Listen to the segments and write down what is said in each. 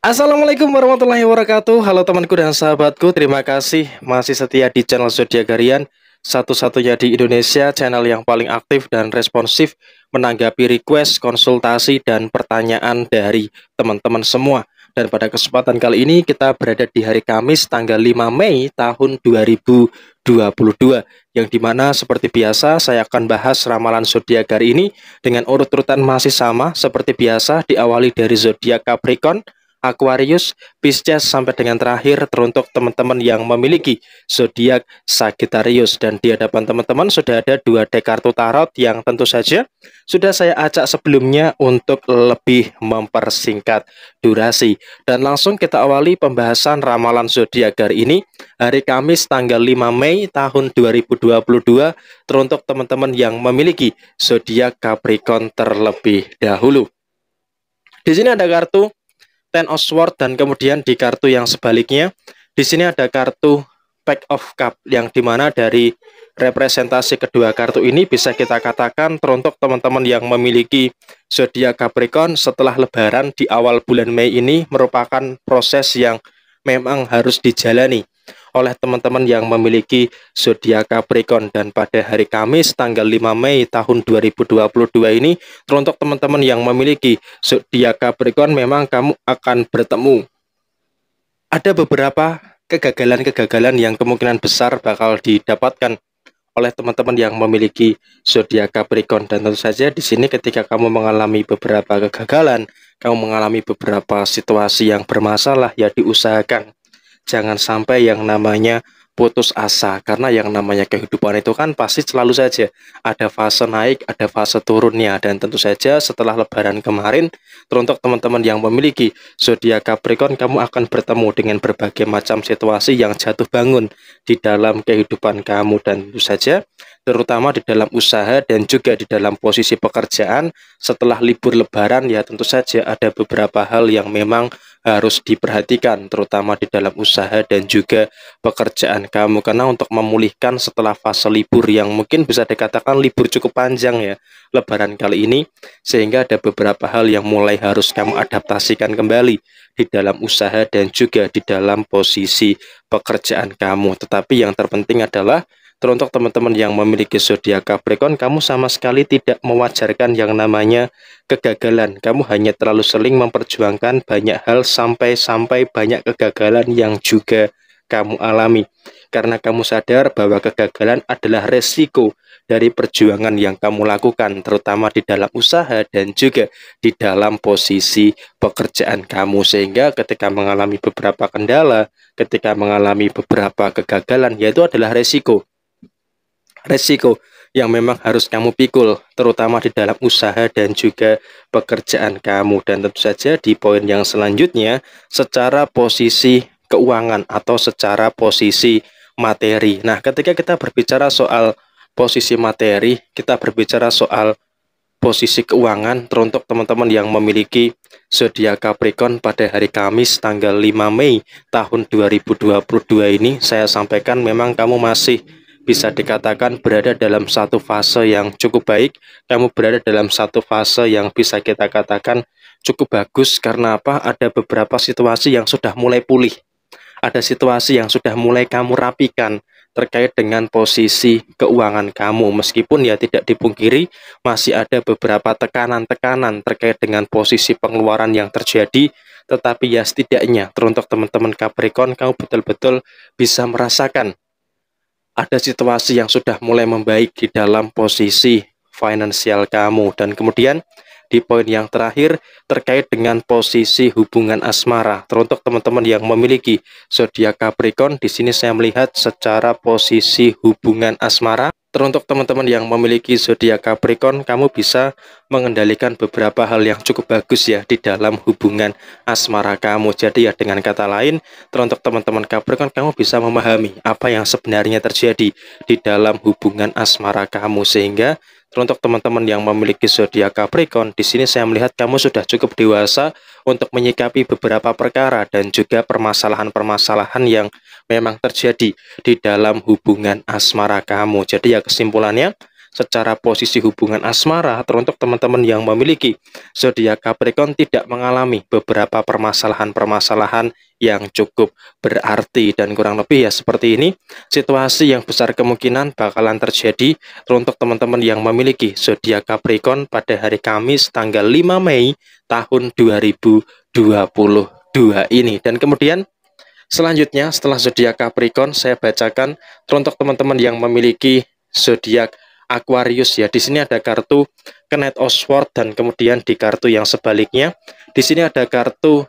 Assalamualaikum warahmatullahi wabarakatuh Halo temanku dan sahabatku Terima kasih masih setia di channel Zodiac Garian Satu-satunya di Indonesia Channel yang paling aktif dan responsif Menanggapi request, konsultasi, dan pertanyaan dari teman-teman semua Dan pada kesempatan kali ini Kita berada di hari Kamis tanggal 5 Mei tahun 2022 Yang dimana seperti biasa Saya akan bahas ramalan Zodiac Garian ini Dengan urut-urutan masih sama Seperti biasa diawali dari zodiak Capricorn Aquarius, Pisces sampai dengan terakhir teruntuk teman-teman yang memiliki zodiak Sagittarius dan di hadapan teman-teman sudah ada dua dek kartu tarot yang tentu saja sudah saya acak sebelumnya untuk lebih mempersingkat durasi dan langsung kita awali pembahasan ramalan zodiak hari ini hari Kamis tanggal 5 Mei tahun 2022 teruntuk teman-teman yang memiliki zodiak Capricorn terlebih dahulu. Di sini ada kartu ten of Swords dan kemudian di kartu yang sebaliknya di sini ada kartu pack of cup yang dimana dari representasi kedua kartu ini bisa kita katakan teruntuk teman-teman yang memiliki zodiak Capricorn setelah lebaran di awal bulan Mei ini merupakan proses yang memang harus dijalani oleh teman-teman yang memiliki zodiak Capricorn dan pada hari Kamis tanggal 5 Mei tahun 2022 ini teruntuk teman-teman yang memiliki zodiak Capricorn memang kamu akan bertemu ada beberapa kegagalan-kegagalan yang kemungkinan besar bakal didapatkan oleh teman-teman yang memiliki zodiak Capricorn dan tentu saja di sini ketika kamu mengalami beberapa kegagalan, kamu mengalami beberapa situasi yang bermasalah ya diusahakan jangan sampai yang namanya putus asa karena yang namanya kehidupan itu kan pasti selalu saja ada fase naik, ada fase turunnya dan tentu saja setelah lebaran kemarin teruntuk teman-teman yang memiliki zodiak Capricorn kamu akan bertemu dengan berbagai macam situasi yang jatuh bangun di dalam kehidupan kamu dan tentu saja terutama di dalam usaha dan juga di dalam posisi pekerjaan setelah libur lebaran ya tentu saja ada beberapa hal yang memang harus diperhatikan terutama di dalam usaha dan juga pekerjaan kamu karena untuk memulihkan setelah fase libur yang mungkin bisa dikatakan libur cukup panjang ya lebaran kali ini sehingga ada beberapa hal yang mulai harus kamu adaptasikan kembali di dalam usaha dan juga di dalam posisi pekerjaan kamu tetapi yang terpenting adalah Teruntuk teman-teman yang memiliki zodiak Capricorn, kamu sama sekali tidak mewajarkan yang namanya kegagalan. Kamu hanya terlalu sering memperjuangkan banyak hal sampai-sampai banyak kegagalan yang juga kamu alami. Karena kamu sadar bahwa kegagalan adalah resiko dari perjuangan yang kamu lakukan, terutama di dalam usaha dan juga di dalam posisi pekerjaan kamu. Sehingga ketika mengalami beberapa kendala, ketika mengalami beberapa kegagalan, yaitu adalah resiko resiko yang memang harus kamu pikul, terutama di dalam usaha dan juga pekerjaan kamu. Dan tentu saja di poin yang selanjutnya, secara posisi keuangan atau secara posisi materi. Nah, ketika kita berbicara soal posisi materi, kita berbicara soal posisi keuangan teruntuk teman-teman yang memiliki zodiak Capricorn pada hari Kamis tanggal 5 Mei tahun 2022 ini saya sampaikan memang kamu masih bisa dikatakan berada dalam satu fase yang cukup baik, kamu berada dalam satu fase yang bisa kita katakan cukup bagus karena apa? Ada beberapa situasi yang sudah mulai pulih. Ada situasi yang sudah mulai kamu rapikan terkait dengan posisi keuangan kamu. Meskipun ya tidak dipungkiri masih ada beberapa tekanan-tekanan terkait dengan posisi pengeluaran yang terjadi, tetapi ya setidaknya teruntuk teman-teman Capricorn kamu betul-betul bisa merasakan ada situasi yang sudah mulai membaik di dalam posisi finansial kamu dan kemudian di poin yang terakhir terkait dengan posisi hubungan asmara. Teruntuk teman-teman yang memiliki zodiak Capricorn, di sini saya melihat secara posisi hubungan asmara Teruntuk teman-teman yang memiliki zodiak Capricorn, kamu bisa mengendalikan beberapa hal yang cukup bagus ya di dalam hubungan asmara kamu. Jadi ya dengan kata lain, teruntuk teman-teman Capricorn, kamu bisa memahami apa yang sebenarnya terjadi di dalam hubungan asmara kamu sehingga Teruntuk teman-teman yang memiliki zodiak Capricorn, di sini saya melihat kamu sudah cukup dewasa untuk menyikapi beberapa perkara dan juga permasalahan-permasalahan yang memang terjadi di dalam hubungan asmara kamu. Jadi ya kesimpulannya, secara posisi hubungan asmara teruntuk teman-teman yang memiliki zodiak Capricorn tidak mengalami beberapa permasalahan-permasalahan yang cukup berarti dan kurang lebih ya seperti ini situasi yang besar kemungkinan bakalan terjadi teruntuk teman-teman yang memiliki zodiak Capricorn pada hari Kamis tanggal 5 Mei tahun 2022 ini dan kemudian selanjutnya setelah zodiak Capricorn saya bacakan teruntuk teman-teman yang memiliki zodiak Aquarius ya. Di sini ada kartu Knight of Sword dan kemudian di kartu yang sebaliknya di sini ada kartu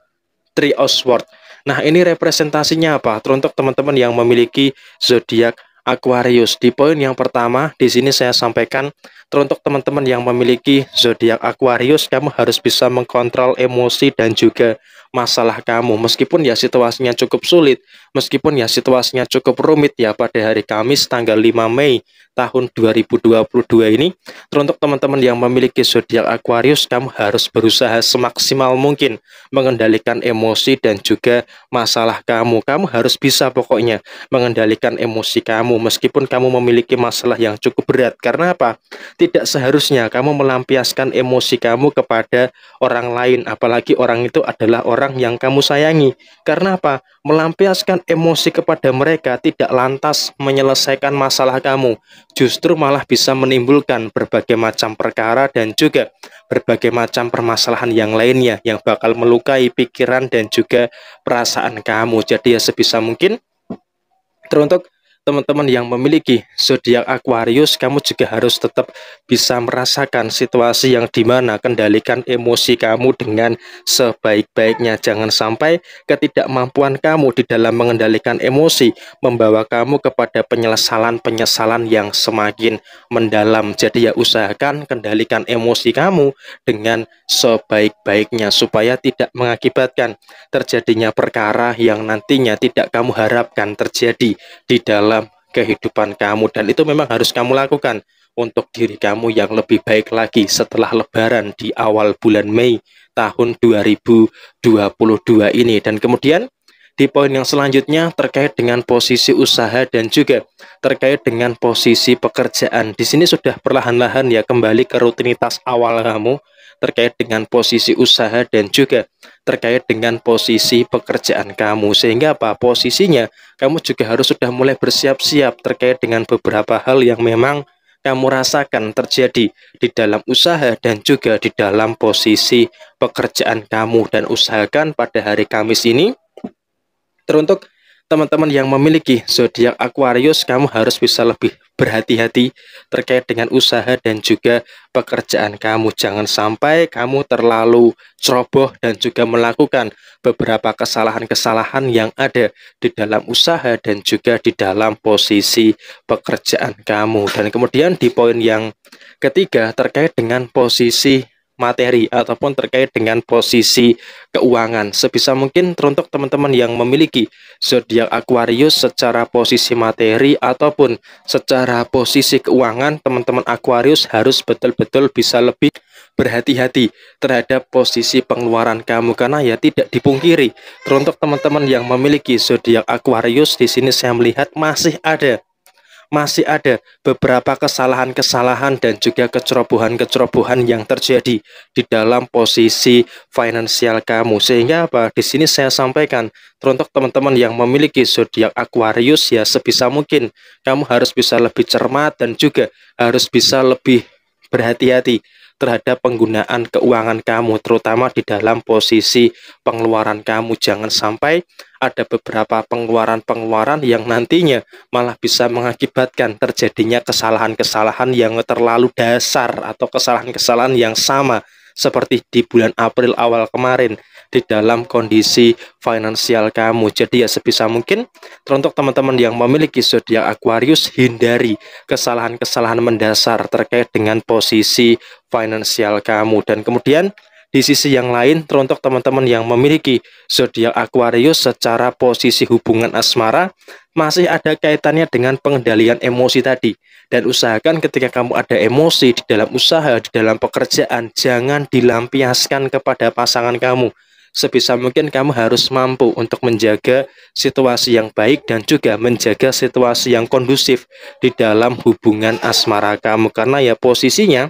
Three of Sword. Nah, ini representasinya apa? Teruntuk teman-teman yang memiliki zodiak Aquarius. Di poin yang pertama di sini saya sampaikan teruntuk teman-teman yang memiliki zodiak Aquarius kamu harus bisa mengkontrol emosi dan juga masalah kamu. Meskipun ya situasinya cukup sulit, meskipun ya situasinya cukup rumit ya pada hari Kamis tanggal 5 Mei tahun 2022 ini. Teruntuk teman-teman yang memiliki zodiak Aquarius, kamu harus berusaha semaksimal mungkin mengendalikan emosi dan juga masalah kamu. Kamu harus bisa pokoknya mengendalikan emosi kamu meskipun kamu memiliki masalah yang cukup berat. Karena apa? Tidak seharusnya kamu melampiaskan emosi kamu kepada orang lain apalagi orang itu adalah orang orang yang kamu sayangi. Karena apa? Melampiaskan emosi kepada mereka tidak lantas menyelesaikan masalah kamu, justru malah bisa menimbulkan berbagai macam perkara dan juga berbagai macam permasalahan yang lainnya yang bakal melukai pikiran dan juga perasaan kamu. Jadi ya sebisa mungkin teruntuk teman-teman yang memiliki zodiak Aquarius, kamu juga harus tetap bisa merasakan situasi yang dimana kendalikan emosi kamu dengan sebaik-baiknya. Jangan sampai ketidakmampuan kamu di dalam mengendalikan emosi membawa kamu kepada penyesalan-penyesalan yang semakin mendalam. Jadi ya usahakan kendalikan emosi kamu dengan sebaik-baiknya supaya tidak mengakibatkan terjadinya perkara yang nantinya tidak kamu harapkan terjadi di dalam kehidupan kamu dan itu memang harus kamu lakukan untuk diri kamu yang lebih baik lagi setelah lebaran di awal bulan Mei tahun 2022 ini dan kemudian di poin yang selanjutnya terkait dengan posisi usaha dan juga terkait dengan posisi pekerjaan. Di sini sudah perlahan-lahan ya kembali ke rutinitas awal kamu terkait dengan posisi usaha dan juga terkait dengan posisi pekerjaan kamu. Sehingga apa? Posisinya kamu juga harus sudah mulai bersiap-siap terkait dengan beberapa hal yang memang kamu rasakan terjadi di dalam usaha dan juga di dalam posisi pekerjaan kamu dan usahakan pada hari Kamis ini teruntuk teman-teman yang memiliki zodiak Aquarius, kamu harus bisa lebih berhati-hati terkait dengan usaha dan juga pekerjaan kamu. Jangan sampai kamu terlalu ceroboh dan juga melakukan beberapa kesalahan-kesalahan yang ada di dalam usaha dan juga di dalam posisi pekerjaan kamu. Dan kemudian di poin yang ketiga terkait dengan posisi materi ataupun terkait dengan posisi keuangan. Sebisa mungkin teruntuk teman-teman yang memiliki zodiak Aquarius secara posisi materi ataupun secara posisi keuangan, teman-teman Aquarius harus betul-betul bisa lebih berhati-hati terhadap posisi pengeluaran kamu karena ya tidak dipungkiri teruntuk teman-teman yang memiliki zodiak Aquarius di sini saya melihat masih ada masih ada beberapa kesalahan-kesalahan dan juga kecerobohan-kecerobohan yang terjadi di dalam posisi finansial kamu. Sehingga apa? Di sini saya sampaikan teruntuk teman-teman yang memiliki zodiak Aquarius ya sebisa mungkin kamu harus bisa lebih cermat dan juga harus bisa lebih berhati-hati terhadap penggunaan keuangan kamu, terutama di dalam posisi pengeluaran kamu. Jangan sampai ada beberapa pengeluaran-pengeluaran yang nantinya malah bisa mengakibatkan terjadinya kesalahan-kesalahan yang terlalu dasar atau kesalahan-kesalahan yang sama seperti di bulan April awal kemarin di dalam kondisi finansial kamu. Jadi ya sebisa mungkin teruntuk teman-teman yang memiliki zodiak Aquarius hindari kesalahan-kesalahan mendasar terkait dengan posisi finansial kamu dan kemudian di sisi yang lain, teruntuk teman-teman yang memiliki zodiak Aquarius secara posisi hubungan asmara masih ada kaitannya dengan pengendalian emosi tadi. Dan usahakan ketika kamu ada emosi di dalam usaha, di dalam pekerjaan, jangan dilampiaskan kepada pasangan kamu sebisa mungkin kamu harus mampu untuk menjaga situasi yang baik dan juga menjaga situasi yang kondusif di dalam hubungan asmara kamu karena ya posisinya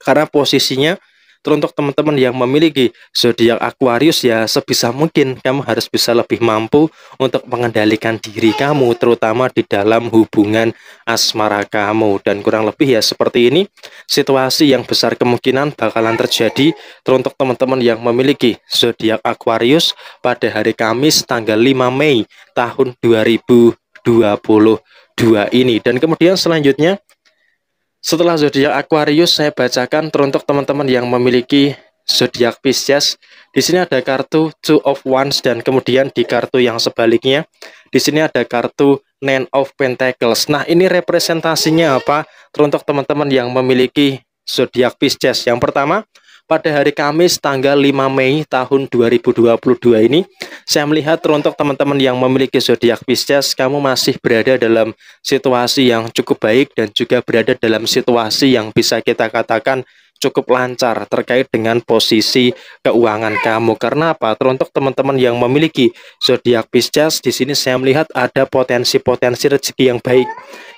karena posisinya Teruntuk teman-teman yang memiliki zodiak Aquarius ya sebisa mungkin kamu harus bisa lebih mampu untuk mengendalikan diri kamu terutama di dalam hubungan asmara kamu dan kurang lebih ya seperti ini situasi yang besar kemungkinan bakalan terjadi teruntuk teman-teman yang memiliki zodiak Aquarius pada hari Kamis tanggal 5 Mei tahun 2022 ini dan kemudian selanjutnya setelah zodiak Aquarius, saya bacakan teruntuk teman-teman yang memiliki zodiak Pisces. Di sini ada kartu Two of Wands dan kemudian di kartu yang sebaliknya, di sini ada kartu Nine of Pentacles. Nah, ini representasinya apa? Teruntuk teman-teman yang memiliki zodiak Pisces. Yang pertama, pada hari Kamis tanggal 5 Mei tahun 2022 ini saya melihat untuk teman-teman yang memiliki zodiak Pisces kamu masih berada dalam situasi yang cukup baik dan juga berada dalam situasi yang bisa kita katakan cukup lancar terkait dengan posisi keuangan kamu. Karena apa? Teruntuk teman-teman yang memiliki zodiak Pisces di sini saya melihat ada potensi-potensi rezeki yang baik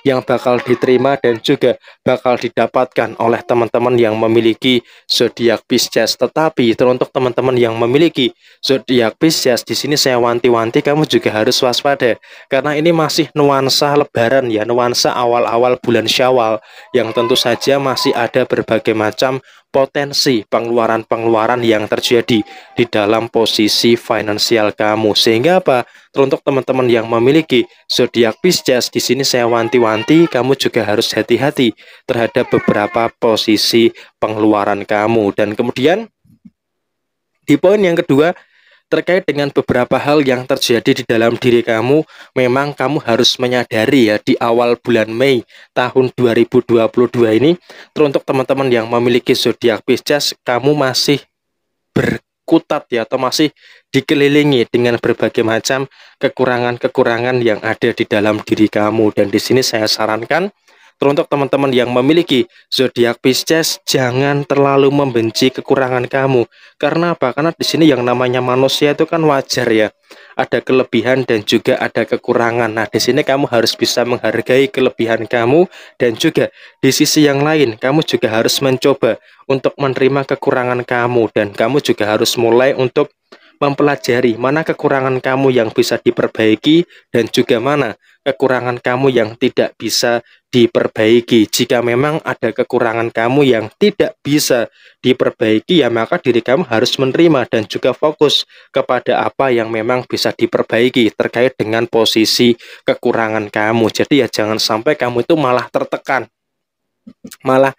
yang bakal diterima dan juga bakal didapatkan oleh teman-teman yang memiliki zodiak Pisces. Tetapi teruntuk teman-teman yang memiliki zodiak Pisces di sini saya wanti-wanti kamu juga harus waspada karena ini masih nuansa lebaran ya, nuansa awal-awal bulan Syawal yang tentu saja masih ada berbagai macam potensi pengeluaran-pengeluaran yang terjadi di dalam posisi finansial kamu. Sehingga apa? Teruntuk teman-teman yang memiliki zodiak Pisces, di sini saya wanti-wanti kamu juga harus hati-hati terhadap beberapa posisi pengeluaran kamu. Dan kemudian di poin yang kedua, terkait dengan beberapa hal yang terjadi di dalam diri kamu, memang kamu harus menyadari ya di awal bulan Mei tahun 2022 ini, teruntuk teman-teman yang memiliki zodiak Pisces, kamu masih berkutat ya atau masih dikelilingi dengan berbagai macam kekurangan-kekurangan yang ada di dalam diri kamu dan di sini saya sarankan Teruntuk teman-teman yang memiliki zodiak Pisces, jangan terlalu membenci kekurangan kamu. Karena apa? Karena di sini yang namanya manusia itu kan wajar ya. Ada kelebihan dan juga ada kekurangan. Nah, di sini kamu harus bisa menghargai kelebihan kamu dan juga di sisi yang lain kamu juga harus mencoba untuk menerima kekurangan kamu dan kamu juga harus mulai untuk mempelajari mana kekurangan kamu yang bisa diperbaiki dan juga mana kekurangan kamu yang tidak bisa diperbaiki. Jika memang ada kekurangan kamu yang tidak bisa diperbaiki, ya maka diri kamu harus menerima dan juga fokus kepada apa yang memang bisa diperbaiki terkait dengan posisi kekurangan kamu. Jadi ya jangan sampai kamu itu malah tertekan, malah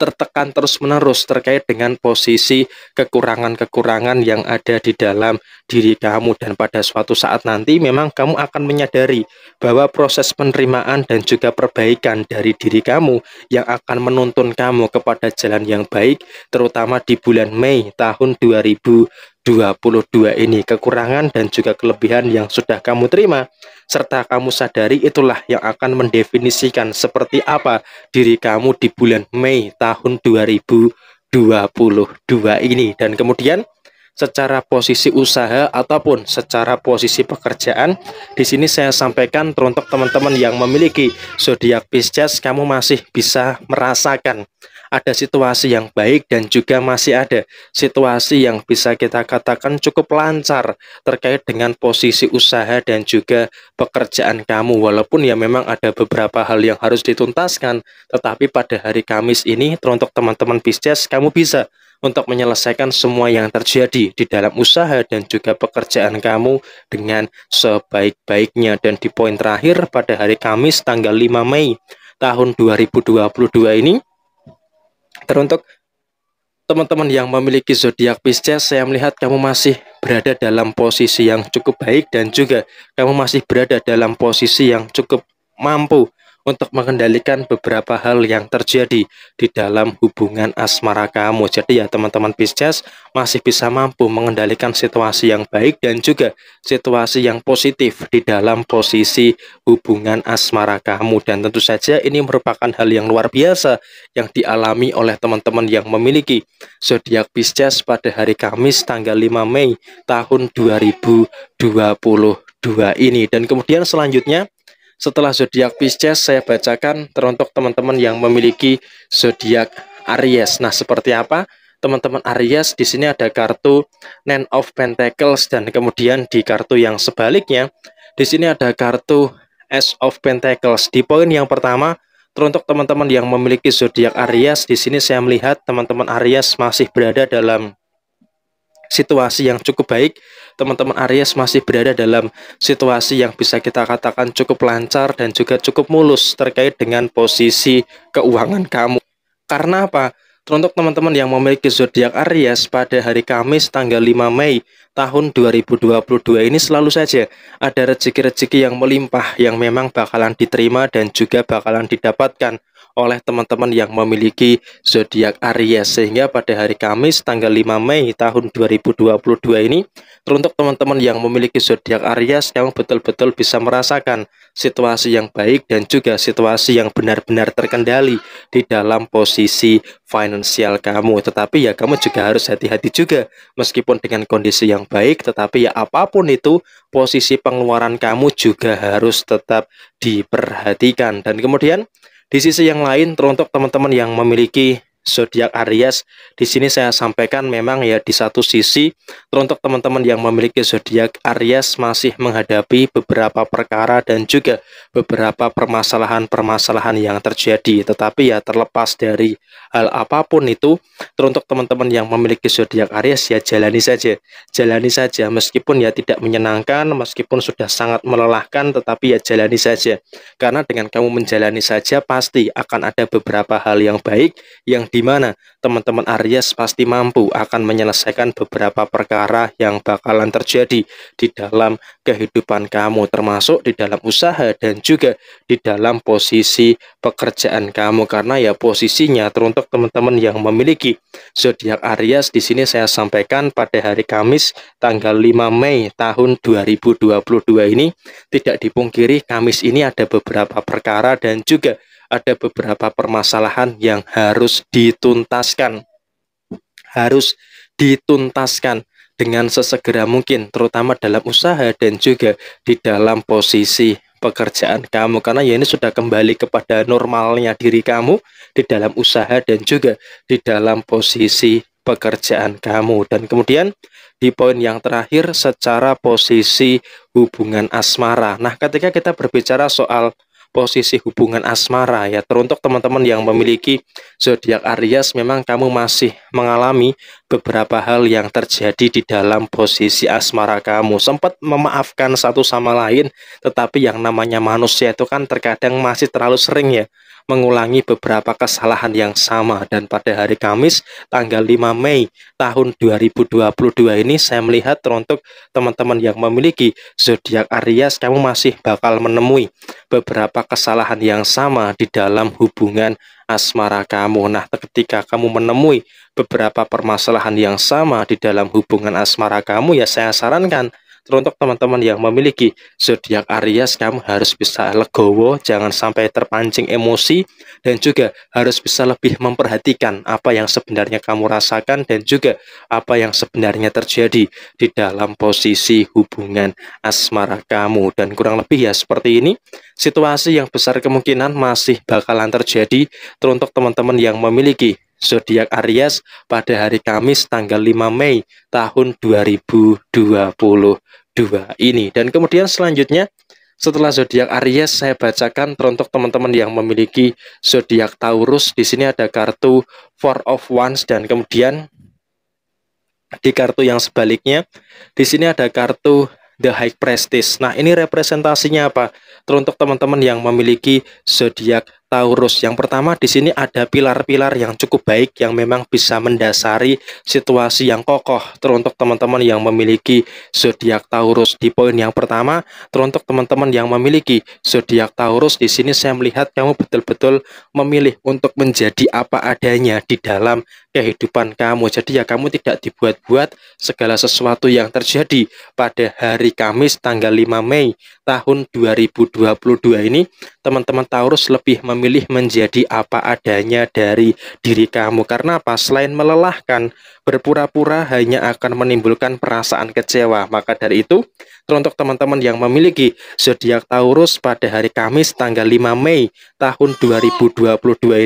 tertekan terus-menerus terkait dengan posisi kekurangan-kekurangan yang ada di dalam diri kamu dan pada suatu saat nanti memang kamu akan menyadari bahwa proses penerimaan dan juga perbaikan dari diri kamu yang akan menuntun kamu kepada jalan yang baik terutama di bulan Mei tahun 2000 22 ini, kekurangan dan juga kelebihan yang sudah kamu terima, serta kamu sadari itulah yang akan mendefinisikan seperti apa diri kamu di bulan Mei tahun 2022 ini. Dan kemudian secara posisi usaha ataupun secara posisi pekerjaan. Di sini saya sampaikan teruntuk teman-teman yang memiliki zodiak Pisces, kamu masih bisa merasakan ada situasi yang baik dan juga masih ada situasi yang bisa kita katakan cukup lancar terkait dengan posisi usaha dan juga pekerjaan kamu walaupun ya memang ada beberapa hal yang harus dituntaskan tetapi pada hari Kamis ini untuk teman-teman bisnis kamu bisa untuk menyelesaikan semua yang terjadi di dalam usaha dan juga pekerjaan kamu dengan sebaik-baiknya. Dan di poin terakhir pada hari Kamis tanggal 5 Mei tahun 2022 ini, Teruntuk teman-teman yang memiliki zodiak Pisces, saya melihat kamu masih berada dalam posisi yang cukup baik dan juga kamu masih berada dalam posisi yang cukup mampu untuk mengendalikan beberapa hal yang terjadi di dalam hubungan asmara kamu. Jadi ya teman-teman Pisces masih bisa mampu mengendalikan situasi yang baik dan juga situasi yang positif di dalam posisi hubungan asmara kamu. Dan tentu saja ini merupakan hal yang luar biasa yang dialami oleh teman-teman yang memiliki zodiak Pisces pada hari Kamis tanggal 5 Mei tahun 2022 ini. Dan kemudian selanjutnya setelah zodiak Pisces saya bacakan teruntuk teman-teman yang memiliki zodiak Aries. Nah, seperti apa? Teman-teman Aries di sini ada kartu Nine of Pentacles dan kemudian di kartu yang sebaliknya di sini ada kartu Ace of Pentacles. Di poin yang pertama, Teruntuk teman-teman yang memiliki zodiak Aries, di sini saya melihat teman-teman Aries masih berada dalam situasi yang cukup baik. Teman-teman Aries masih berada dalam situasi yang bisa kita katakan cukup lancar dan juga cukup mulus terkait dengan posisi keuangan kamu. Karena apa? Untuk teman-teman yang memiliki zodiak Aries pada hari Kamis tanggal 5 Mei tahun 2022 ini selalu saja ada rezeki-rezeki yang melimpah yang memang bakalan diterima dan juga bakalan didapatkan oleh teman-teman yang memiliki zodiak Aries sehingga pada hari Kamis tanggal 5 Mei tahun 2022 ini teruntuk teman-teman yang memiliki zodiak Aries yang betul-betul bisa merasakan situasi yang baik dan juga situasi yang benar-benar terkendali di dalam posisi finansial kamu tetapi ya kamu juga harus hati-hati juga meskipun dengan kondisi yang baik tetapi ya apapun itu posisi pengeluaran kamu juga harus tetap diperhatikan dan kemudian di sisi yang lain, teruntuk teman-teman yang memiliki zodiak Aries. Di sini saya sampaikan memang ya di satu sisi teruntuk teman-teman yang memiliki zodiak Aries masih menghadapi beberapa perkara dan juga beberapa permasalahan-permasalahan yang terjadi. Tetapi ya terlepas dari hal apapun itu teruntuk teman-teman yang memiliki zodiak Aries ya jalani saja. Jalani saja meskipun ya tidak menyenangkan, meskipun sudah sangat melelahkan tetapi ya jalani saja. Karena dengan kamu menjalani saja pasti akan ada beberapa hal yang baik yang di mana teman-teman Aries pasti mampu akan menyelesaikan beberapa perkara yang bakalan terjadi di dalam kehidupan kamu termasuk di dalam usaha dan juga di dalam posisi pekerjaan kamu karena ya posisinya teruntuk teman-teman yang memiliki zodiak Aries di sini saya sampaikan pada hari Kamis tanggal 5 Mei tahun 2022 ini tidak dipungkiri Kamis ini ada beberapa perkara dan juga ada beberapa permasalahan yang harus dituntaskan. Harus dituntaskan dengan sesegera mungkin, terutama dalam usaha dan juga di dalam posisi pekerjaan kamu karena ya ini sudah kembali kepada normalnya diri kamu di dalam usaha dan juga di dalam posisi pekerjaan kamu dan kemudian di poin yang terakhir secara posisi hubungan asmara. Nah, ketika kita berbicara soal posisi hubungan asmara ya. Teruntuk teman-teman yang memiliki zodiak Aries memang kamu masih mengalami beberapa hal yang terjadi di dalam posisi asmara kamu. Sempat memaafkan satu sama lain, tetapi yang namanya manusia itu kan terkadang masih terlalu sering ya mengulangi beberapa kesalahan yang sama dan pada hari Kamis tanggal 5 Mei tahun 2022 ini saya melihat teruntuk teman-teman yang memiliki zodiak Aries kamu masih bakal menemui beberapa kesalahan yang sama di dalam hubungan asmara kamu. Nah, ketika kamu menemui beberapa permasalahan yang sama di dalam hubungan asmara kamu ya saya sarankan Teruntuk teman-teman yang memiliki zodiak Aries, kamu harus bisa legowo, jangan sampai terpancing emosi, dan juga harus bisa lebih memperhatikan apa yang sebenarnya kamu rasakan dan juga apa yang sebenarnya terjadi di dalam posisi hubungan asmara kamu. Dan kurang lebih ya seperti ini, situasi yang besar kemungkinan masih bakalan terjadi teruntuk teman-teman yang memiliki zodiak Aries pada hari Kamis tanggal 5 Mei tahun 2020 dua ini. Dan kemudian selanjutnya setelah zodiak Aries saya bacakan teruntuk teman-teman yang memiliki zodiak Taurus. Di sini ada kartu Four of Wands dan kemudian di kartu yang sebaliknya di sini ada kartu The High Prestige. Nah, ini representasinya apa? Teruntuk teman-teman yang memiliki zodiak Taurus. Yang pertama di sini ada pilar-pilar yang cukup baik yang memang bisa mendasari situasi yang kokoh teruntuk teman-teman yang memiliki zodiak Taurus. Di poin yang pertama, teruntuk teman-teman yang memiliki zodiak Taurus di sini saya melihat kamu betul-betul memilih untuk menjadi apa adanya di dalam kehidupan kamu. Jadi ya kamu tidak dibuat-buat segala sesuatu yang terjadi pada hari Kamis tanggal 5 Mei tahun 2022 ini teman-teman Taurus lebih memilih menjadi apa adanya dari diri kamu. Karena apa? Selain melelahkan, berpura-pura hanya akan menimbulkan perasaan kecewa. Maka dari itu, Teruntuk teman-teman yang memiliki zodiak Taurus pada hari Kamis tanggal 5 Mei tahun 2022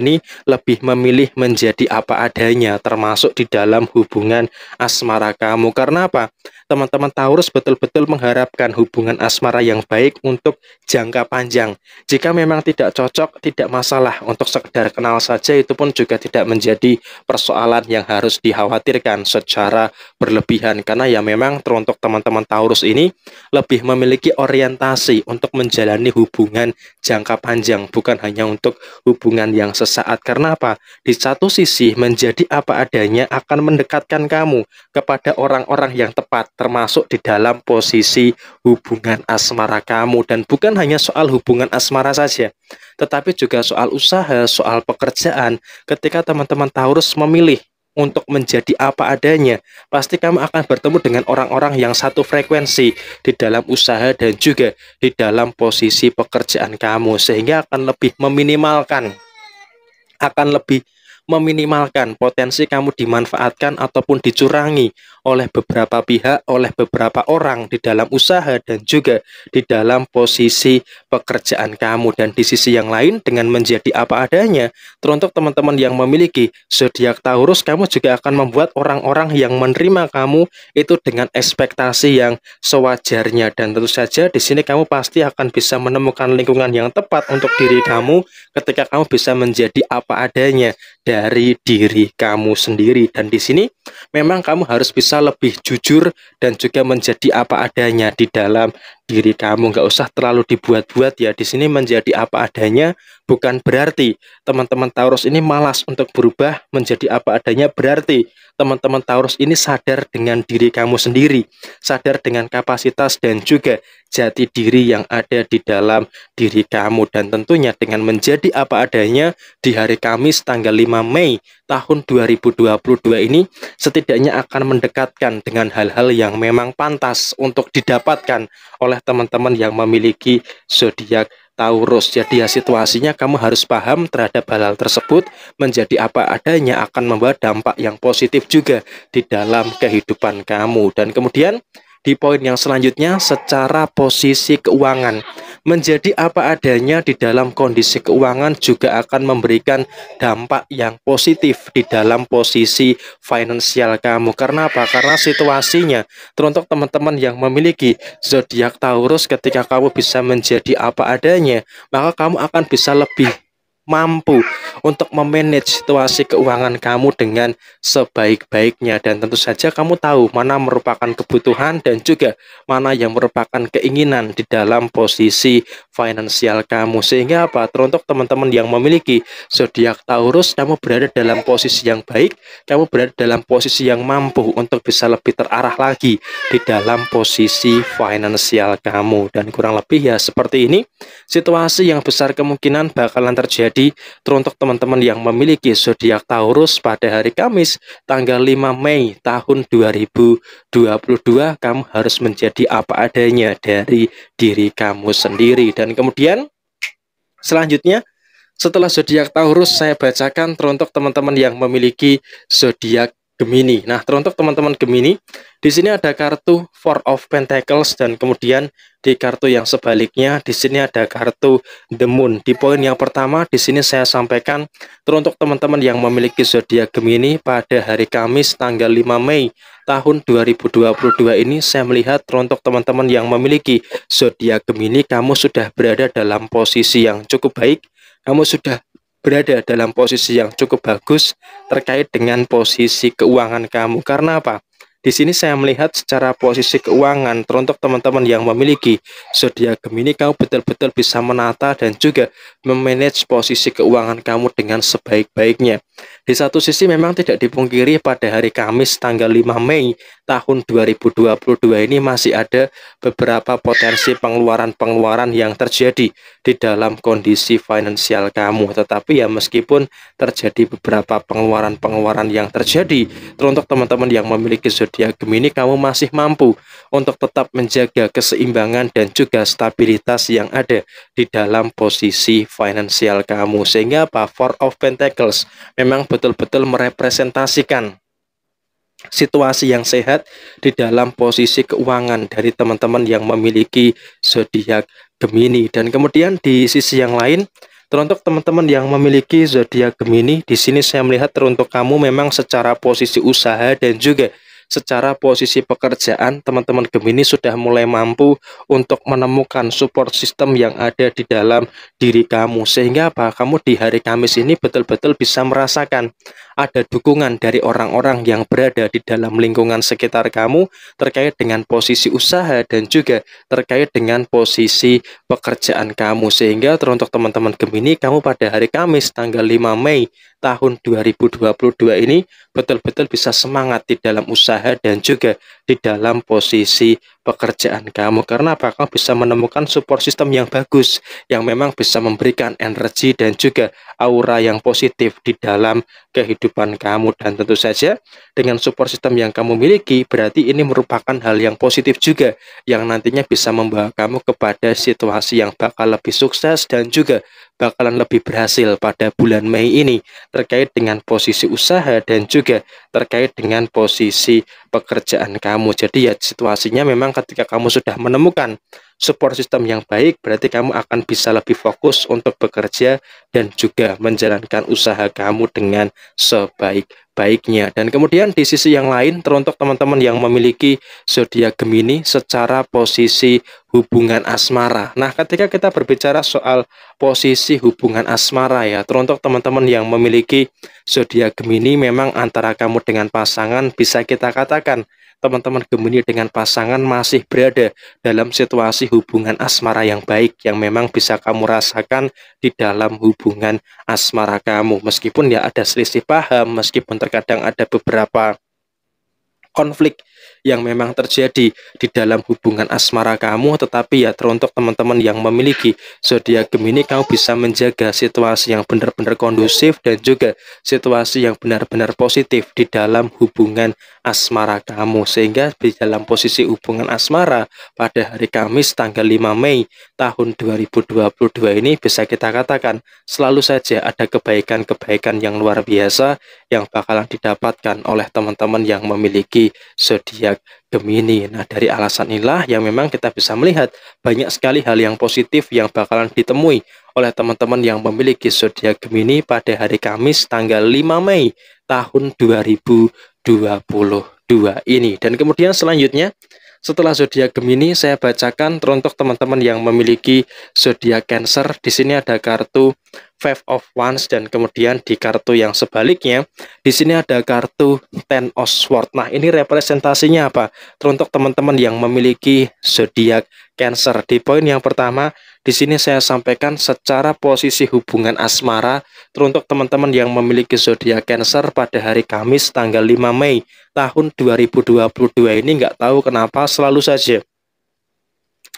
ini lebih memilih menjadi apa adanya termasuk di dalam hubungan asmara kamu. Karena apa? Teman-teman Taurus betul-betul mengharapkan hubungan asmara yang baik untuk jangka panjang. Jika memang tidak cocok, tidak masalah untuk sekedar kenal saja itu pun juga tidak menjadi persoalan yang harus dikhawatirkan secara berlebihan karena ya memang teruntuk teman-teman Taurus ini lebih memiliki orientasi untuk menjalani hubungan jangka panjang bukan hanya untuk hubungan yang sesaat karena apa di satu sisi menjadi apa adanya akan mendekatkan kamu kepada orang-orang yang tepat termasuk di dalam posisi hubungan asmara kamu dan bukan hanya soal hubungan asmara saja tetapi juga soal usaha soal pekerjaan ketika teman-teman Taurus memilih untuk menjadi apa adanya, pasti kamu akan bertemu dengan orang-orang yang satu frekuensi di dalam usaha dan juga di dalam posisi pekerjaan kamu, sehingga akan lebih meminimalkan, akan lebih meminimalkan potensi kamu dimanfaatkan ataupun dicurangi oleh beberapa pihak, oleh beberapa orang di dalam usaha dan juga di dalam posisi pekerjaan kamu. Dan di sisi yang lain dengan menjadi apa adanya, teruntuk teman-teman yang memiliki zodiak Taurus, kamu juga akan membuat orang-orang yang menerima kamu itu dengan ekspektasi yang sewajarnya. Dan tentu saja di sini kamu pasti akan bisa menemukan lingkungan yang tepat untuk diri kamu ketika kamu bisa menjadi apa adanya. Dan dari diri kamu sendiri dan di sini memang kamu harus bisa lebih jujur dan juga menjadi apa adanya di dalam diri kamu nggak usah terlalu dibuat-buat ya di sini menjadi apa adanya bukan berarti teman-teman Taurus ini malas untuk berubah menjadi apa adanya berarti teman-teman Taurus ini sadar dengan diri kamu sendiri sadar dengan kapasitas dan juga jati diri yang ada di dalam diri kamu dan tentunya dengan menjadi apa adanya di hari Kamis tanggal 5 Mei tahun 2022 ini setidaknya akan mendekatkan dengan hal-hal yang memang pantas untuk didapatkan oleh teman-teman yang memiliki zodiak Taurus. Jadi ya situasinya kamu harus paham terhadap hal-hal tersebut menjadi apa adanya akan membawa dampak yang positif juga di dalam kehidupan kamu. Dan kemudian di poin yang selanjutnya secara posisi keuangan. Menjadi apa adanya di dalam kondisi keuangan juga akan memberikan dampak yang positif di dalam posisi finansial kamu. Karena apa? Karena situasinya. Teruntuk teman-teman yang memiliki zodiak Taurus ketika kamu bisa menjadi apa adanya, maka kamu akan bisa lebih mampu untuk memanage situasi keuangan kamu dengan sebaik-baiknya dan tentu saja kamu tahu mana merupakan kebutuhan dan juga mana yang merupakan keinginan di dalam posisi finansial kamu sehingga apa teruntuk teman-teman yang memiliki zodiak Taurus kamu berada dalam posisi yang baik kamu berada dalam posisi yang mampu untuk bisa lebih terarah lagi di dalam posisi finansial kamu dan kurang lebih ya seperti ini situasi yang besar kemungkinan bakalan terjadi jadi, teruntuk teman-teman yang memiliki zodiak Taurus pada hari Kamis tanggal 5 Mei tahun 2022, kamu harus menjadi apa adanya dari diri kamu sendiri. Dan kemudian selanjutnya setelah zodiak Taurus saya bacakan teruntuk teman-teman yang memiliki zodiak Gemini. Nah, teruntuk teman-teman Gemini, di sini ada kartu Four of Pentacles dan kemudian di kartu yang sebaliknya di sini ada kartu The Moon. Di poin yang pertama di sini saya sampaikan teruntuk teman-teman yang memiliki zodiak Gemini pada hari Kamis tanggal 5 Mei tahun 2022 ini saya melihat teruntuk teman-teman yang memiliki zodiak Gemini kamu sudah berada dalam posisi yang cukup baik kamu sudah berada dalam posisi yang cukup bagus terkait dengan posisi keuangan kamu. Karena apa? Di sini saya melihat secara posisi keuangan teruntuk teman-teman yang memiliki zodiak Gemini kamu betul-betul bisa menata dan juga memanage posisi keuangan kamu dengan sebaik-baiknya. Di satu sisi memang tidak dipungkiri pada hari Kamis tanggal 5 Mei tahun 2022 ini masih ada beberapa potensi pengeluaran-pengeluaran yang terjadi di dalam kondisi finansial kamu. Tetapi ya meskipun terjadi beberapa pengeluaran-pengeluaran yang terjadi, teruntuk teman-teman yang memiliki zodiak Gemini kamu masih mampu untuk tetap menjaga keseimbangan dan juga stabilitas yang ada di dalam posisi finansial kamu. Sehingga apa? Four of Pentacles memang betul-betul merepresentasikan situasi yang sehat di dalam posisi keuangan dari teman-teman yang memiliki zodiak Gemini dan kemudian di sisi yang lain Teruntuk teman-teman yang memiliki zodiak Gemini, di sini saya melihat teruntuk kamu memang secara posisi usaha dan juga secara posisi pekerjaan teman-teman Gemini sudah mulai mampu untuk menemukan support system yang ada di dalam diri kamu sehingga apa kamu di hari Kamis ini betul-betul bisa merasakan ada dukungan dari orang-orang yang berada di dalam lingkungan sekitar kamu terkait dengan posisi usaha dan juga terkait dengan posisi pekerjaan kamu sehingga teruntuk teman-teman Gemini kamu pada hari Kamis tanggal 5 Mei tahun 2022 ini betul-betul bisa semangat di dalam usaha dan juga di dalam posisi pekerjaan kamu. Karena apa? Kamu bisa menemukan support system yang bagus, yang memang bisa memberikan energi dan juga aura yang positif di dalam kehidupan kamu. Dan tentu saja dengan support system yang kamu miliki, berarti ini merupakan hal yang positif juga, yang nantinya bisa membawa kamu kepada situasi yang bakal lebih sukses dan juga bakalan lebih berhasil pada bulan Mei ini terkait dengan posisi usaha dan juga terkait dengan posisi pekerjaan kamu. Jadi ya situasinya memang ketika kamu sudah menemukan support system yang baik berarti kamu akan bisa lebih fokus untuk bekerja dan juga menjalankan usaha kamu dengan sebaik baiknya. Dan kemudian di sisi yang lain, teruntuk teman-teman yang memiliki zodiak Gemini secara posisi hubungan asmara. Nah, ketika kita berbicara soal posisi hubungan asmara ya, teruntuk teman-teman yang memiliki zodiak Gemini memang antara kamu dengan pasangan bisa kita katakan teman-teman Gemini dengan pasangan masih berada dalam situasi hubungan asmara yang baik yang memang bisa kamu rasakan di dalam hubungan asmara kamu. Meskipun ya ada selisih paham, meskipun terkadang ada beberapa konflik yang memang terjadi di dalam hubungan asmara kamu tetapi ya teruntuk teman-teman yang memiliki zodiak Gemini kamu bisa menjaga situasi yang benar-benar kondusif dan juga situasi yang benar-benar positif di dalam hubungan asmara kamu sehingga di dalam posisi hubungan asmara pada hari Kamis tanggal 5 Mei tahun 2022 ini bisa kita katakan selalu saja ada kebaikan-kebaikan yang luar biasa yang bakalan didapatkan oleh teman-teman yang memiliki zodiak Gemini. Nah, dari alasan inilah yang memang kita bisa melihat banyak sekali hal yang positif yang bakalan ditemui oleh teman-teman yang memiliki zodiak Gemini pada hari Kamis tanggal 5 Mei tahun 2022 2022 ini. Dan kemudian selanjutnya setelah zodiak Gemini saya bacakan teruntuk teman-teman yang memiliki zodiak Cancer. Di sini ada kartu Five of Wands dan kemudian di kartu yang sebaliknya di sini ada kartu Ten of Swords. Nah, ini representasinya apa? Teruntuk teman-teman yang memiliki zodiak Cancer. Di poin yang pertama di sini saya sampaikan secara posisi hubungan asmara teruntuk teman-teman yang memiliki zodiak Cancer pada hari Kamis tanggal 5 Mei tahun 2022 ini nggak tahu kenapa selalu saja.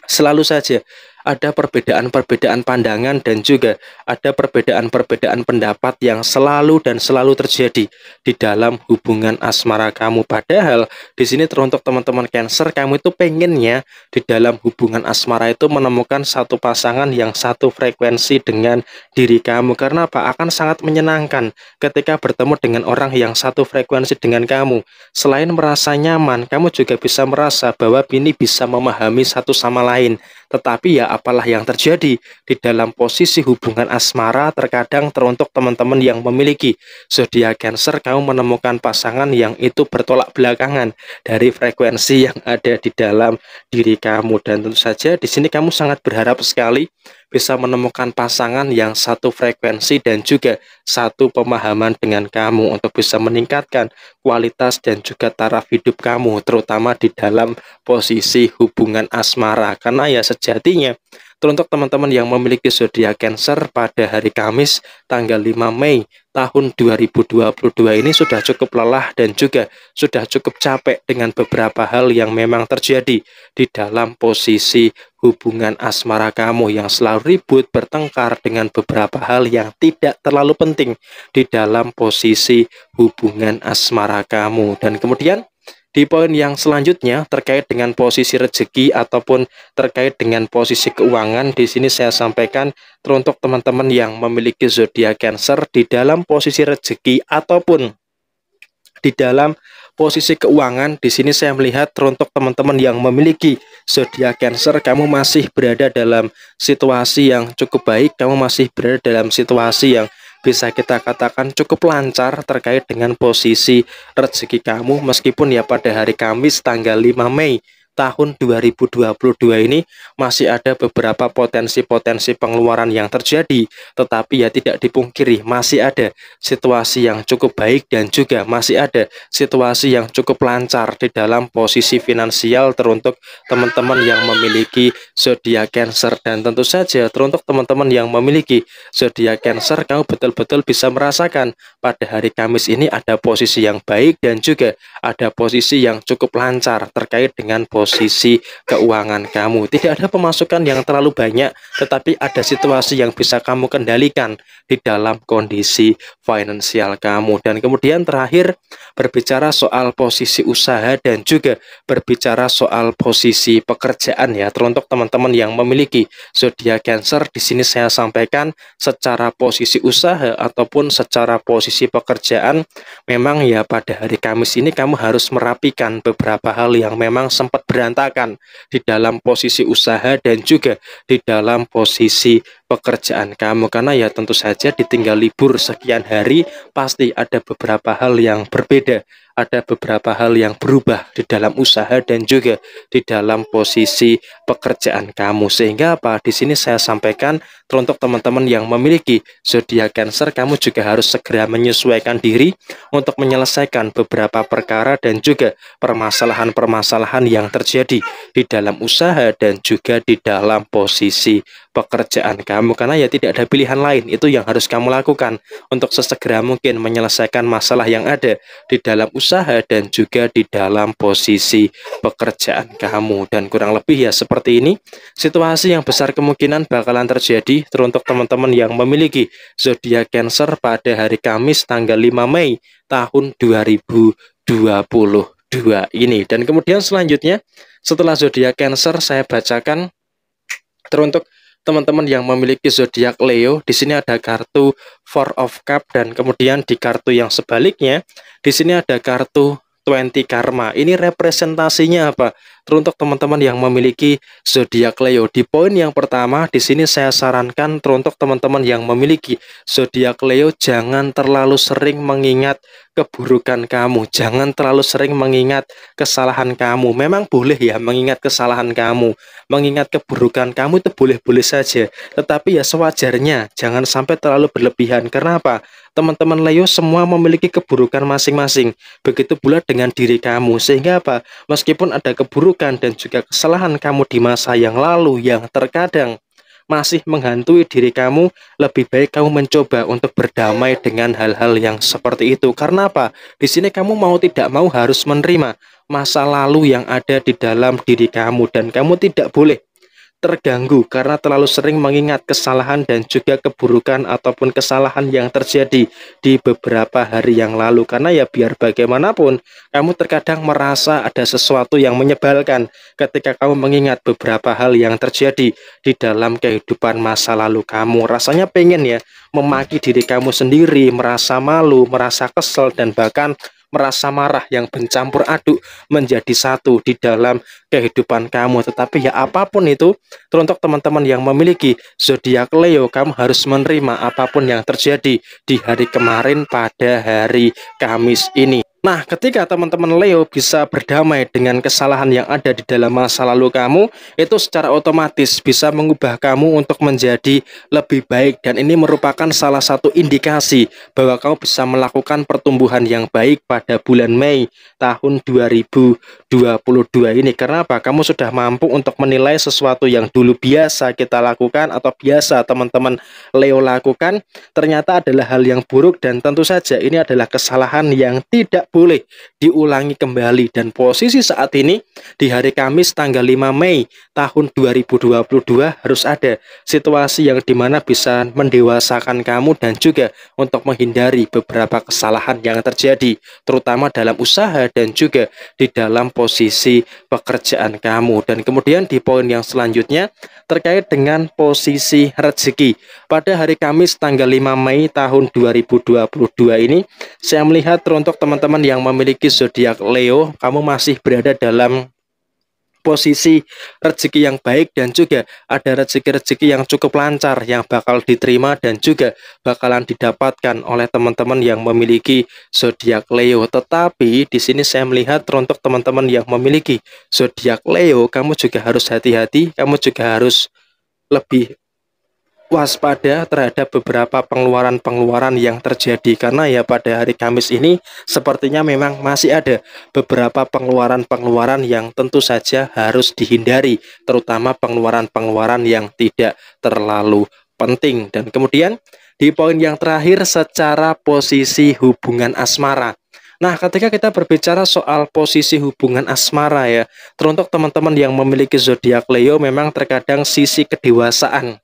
Selalu saja ada perbedaan-perbedaan pandangan dan juga ada perbedaan-perbedaan pendapat yang selalu dan selalu terjadi di dalam hubungan asmara kamu. Padahal di sini teruntuk teman-teman Cancer, kamu itu pengennya di dalam hubungan asmara itu menemukan satu pasangan yang satu frekuensi dengan diri kamu. Karena apa? Akan sangat menyenangkan ketika bertemu dengan orang yang satu frekuensi dengan kamu. Selain merasa nyaman, kamu juga bisa merasa bahwa bini bisa memahami satu sama lain. Tetapi ya apalah yang terjadi di dalam posisi hubungan asmara terkadang teruntuk teman-teman yang memiliki zodiak Cancer kamu menemukan pasangan yang itu bertolak belakangan dari frekuensi yang ada di dalam diri kamu dan tentu saja di sini kamu sangat berharap sekali bisa menemukan pasangan yang satu frekuensi dan juga satu pemahaman dengan kamu untuk bisa meningkatkan kualitas dan juga taraf hidup kamu terutama di dalam posisi hubungan asmara karena ya sejatinya teruntuk teman-teman yang memiliki zodiak Cancer pada hari Kamis tanggal 5 Mei tahun 2022 ini sudah cukup lelah dan juga sudah cukup capek dengan beberapa hal yang memang terjadi di dalam posisi hubungan asmara kamu yang selalu ribut bertengkar dengan beberapa hal yang tidak terlalu penting di dalam posisi hubungan asmara kamu dan kemudian di poin yang selanjutnya terkait dengan posisi rezeki ataupun terkait dengan posisi keuangan, di sini saya sampaikan teruntuk teman-teman yang memiliki zodiak Cancer di dalam posisi rezeki ataupun di dalam posisi keuangan di sini saya melihat teruntuk teman-teman yang memiliki zodiak Cancer kamu masih berada dalam situasi yang cukup baik, kamu masih berada dalam situasi yang bisa kita katakan cukup lancar terkait dengan posisi rezeki kamu meskipun ya pada hari Kamis tanggal 5 Mei tahun 2022 ini masih ada beberapa potensi-potensi pengeluaran yang terjadi, tetapi ya tidak dipungkiri masih ada situasi yang cukup baik dan juga masih ada situasi yang cukup lancar di dalam posisi finansial teruntuk teman-teman yang memiliki zodiak Cancer dan tentu saja teruntuk teman-teman yang memiliki zodiak Cancer kamu betul-betul bisa merasakan pada hari Kamis ini ada posisi yang baik dan juga ada posisi yang cukup lancar terkait dengan posisi posisi keuangan kamu. Tidak ada pemasukan yang terlalu banyak, tetapi ada situasi yang bisa kamu kendalikan di dalam kondisi finansial kamu. Dan kemudian terakhir, berbicara soal posisi usaha dan juga berbicara soal posisi pekerjaan ya. Teruntuk teman-teman yang memiliki zodiak Cancer, di sini saya sampaikan secara posisi usaha ataupun secara posisi pekerjaan, memang ya pada hari Kamis ini kamu harus merapikan beberapa hal yang memang sempat ber berantakan di dalam posisi usaha dan juga di dalam posisi pekerjaan kamu karena ya tentu saja ditinggal libur sekian hari pasti ada beberapa hal yang berbeda, ada beberapa hal yang berubah di dalam usaha dan juga di dalam posisi pekerjaan kamu. Sehingga apa? Di sini saya sampaikan untuk teman-teman yang memiliki zodiak Cancer, kamu juga harus segera menyesuaikan diri untuk menyelesaikan beberapa perkara dan juga permasalahan-permasalahan yang terjadi di dalam usaha dan juga di dalam posisi pekerjaan kamu kamu karena ya tidak ada pilihan lain. Itu yang harus kamu lakukan untuk sesegera mungkin menyelesaikan masalah yang ada di dalam usaha dan juga di dalam posisi pekerjaan kamu. Dan kurang lebih ya seperti ini situasi yang besar kemungkinan bakalan terjadi teruntuk teman-teman yang memiliki zodiak Cancer pada hari Kamis tanggal 5 Mei tahun 2022 ini dan kemudian selanjutnya setelah zodiak Cancer saya bacakan teruntuk teman-teman yang memiliki zodiak Leo, di sini ada kartu Four of Cup dan kemudian di kartu yang sebaliknya, di sini ada kartu 20 Karma. Ini representasinya apa? Teruntuk teman-teman yang memiliki zodiak Leo. Di poin yang pertama, di sini saya sarankan teruntuk teman-teman yang memiliki zodiak Leo jangan terlalu sering mengingat keburukan kamu. Jangan terlalu sering mengingat kesalahan kamu. Memang boleh ya mengingat kesalahan kamu, mengingat keburukan kamu itu boleh-boleh saja. Tetapi ya sewajarnya, jangan sampai terlalu berlebihan. Kenapa? Teman-teman Leo semua memiliki keburukan masing-masing. Begitu pula dengan diri kamu. Sehingga apa? Meskipun ada keburukan dan juga kesalahan kamu di masa yang lalu yang terkadang masih menghantui diri kamu, lebih baik kamu mencoba untuk berdamai dengan hal-hal yang seperti itu. Karena apa? Di sini kamu mau tidak mau harus menerima masa lalu yang ada di dalam diri kamu dan kamu tidak boleh terganggu karena terlalu sering mengingat kesalahan dan juga keburukan ataupun kesalahan yang terjadi di beberapa hari yang lalu karena ya biar bagaimanapun kamu terkadang merasa ada sesuatu yang menyebalkan ketika kamu mengingat beberapa hal yang terjadi di dalam kehidupan masa lalu kamu rasanya pengen ya memaki diri kamu sendiri merasa malu merasa kesel dan bahkan merasa marah yang bercampur aduk menjadi satu di dalam kehidupan kamu. Tetapi ya apapun itu, teruntuk teman-teman yang memiliki zodiak Leo, kamu harus menerima apapun yang terjadi di hari kemarin pada hari Kamis ini. Nah, ketika teman-teman Leo bisa berdamai dengan kesalahan yang ada di dalam masa lalu kamu, itu secara otomatis bisa mengubah kamu untuk menjadi lebih baik dan ini merupakan salah satu indikasi bahwa kamu bisa melakukan pertumbuhan yang baik pada bulan Mei tahun 2022 ini. Karena apa? Kamu sudah mampu untuk menilai sesuatu yang dulu biasa kita lakukan atau biasa teman-teman Leo lakukan ternyata adalah hal yang buruk dan tentu saja ini adalah kesalahan yang tidak boleh diulangi kembali dan posisi saat ini di hari Kamis tanggal 5 Mei tahun 2022 harus ada situasi yang dimana bisa mendewasakan kamu dan juga untuk menghindari beberapa kesalahan yang terjadi terutama dalam usaha dan juga di dalam posisi pekerjaan kamu dan kemudian di poin yang selanjutnya terkait dengan posisi rezeki pada hari Kamis tanggal 5 Mei tahun 2022 ini saya melihat teruntuk teman-teman yang memiliki zodiak Leo, kamu masih berada dalam posisi rezeki yang baik dan juga ada rezeki-rezeki yang cukup lancar yang bakal diterima dan juga bakalan didapatkan oleh teman-teman yang memiliki zodiak Leo. Tetapi di sini saya melihat untuk teman-teman yang memiliki zodiak Leo, kamu juga harus hati-hati, kamu juga harus lebih waspada terhadap beberapa pengeluaran-pengeluaran yang terjadi karena ya pada hari Kamis ini sepertinya memang masih ada beberapa pengeluaran-pengeluaran yang tentu saja harus dihindari terutama pengeluaran-pengeluaran yang tidak terlalu penting dan kemudian di poin yang terakhir secara posisi hubungan asmara Nah, ketika kita berbicara soal posisi hubungan asmara ya, teruntuk teman-teman yang memiliki zodiak Leo memang terkadang sisi kedewasaan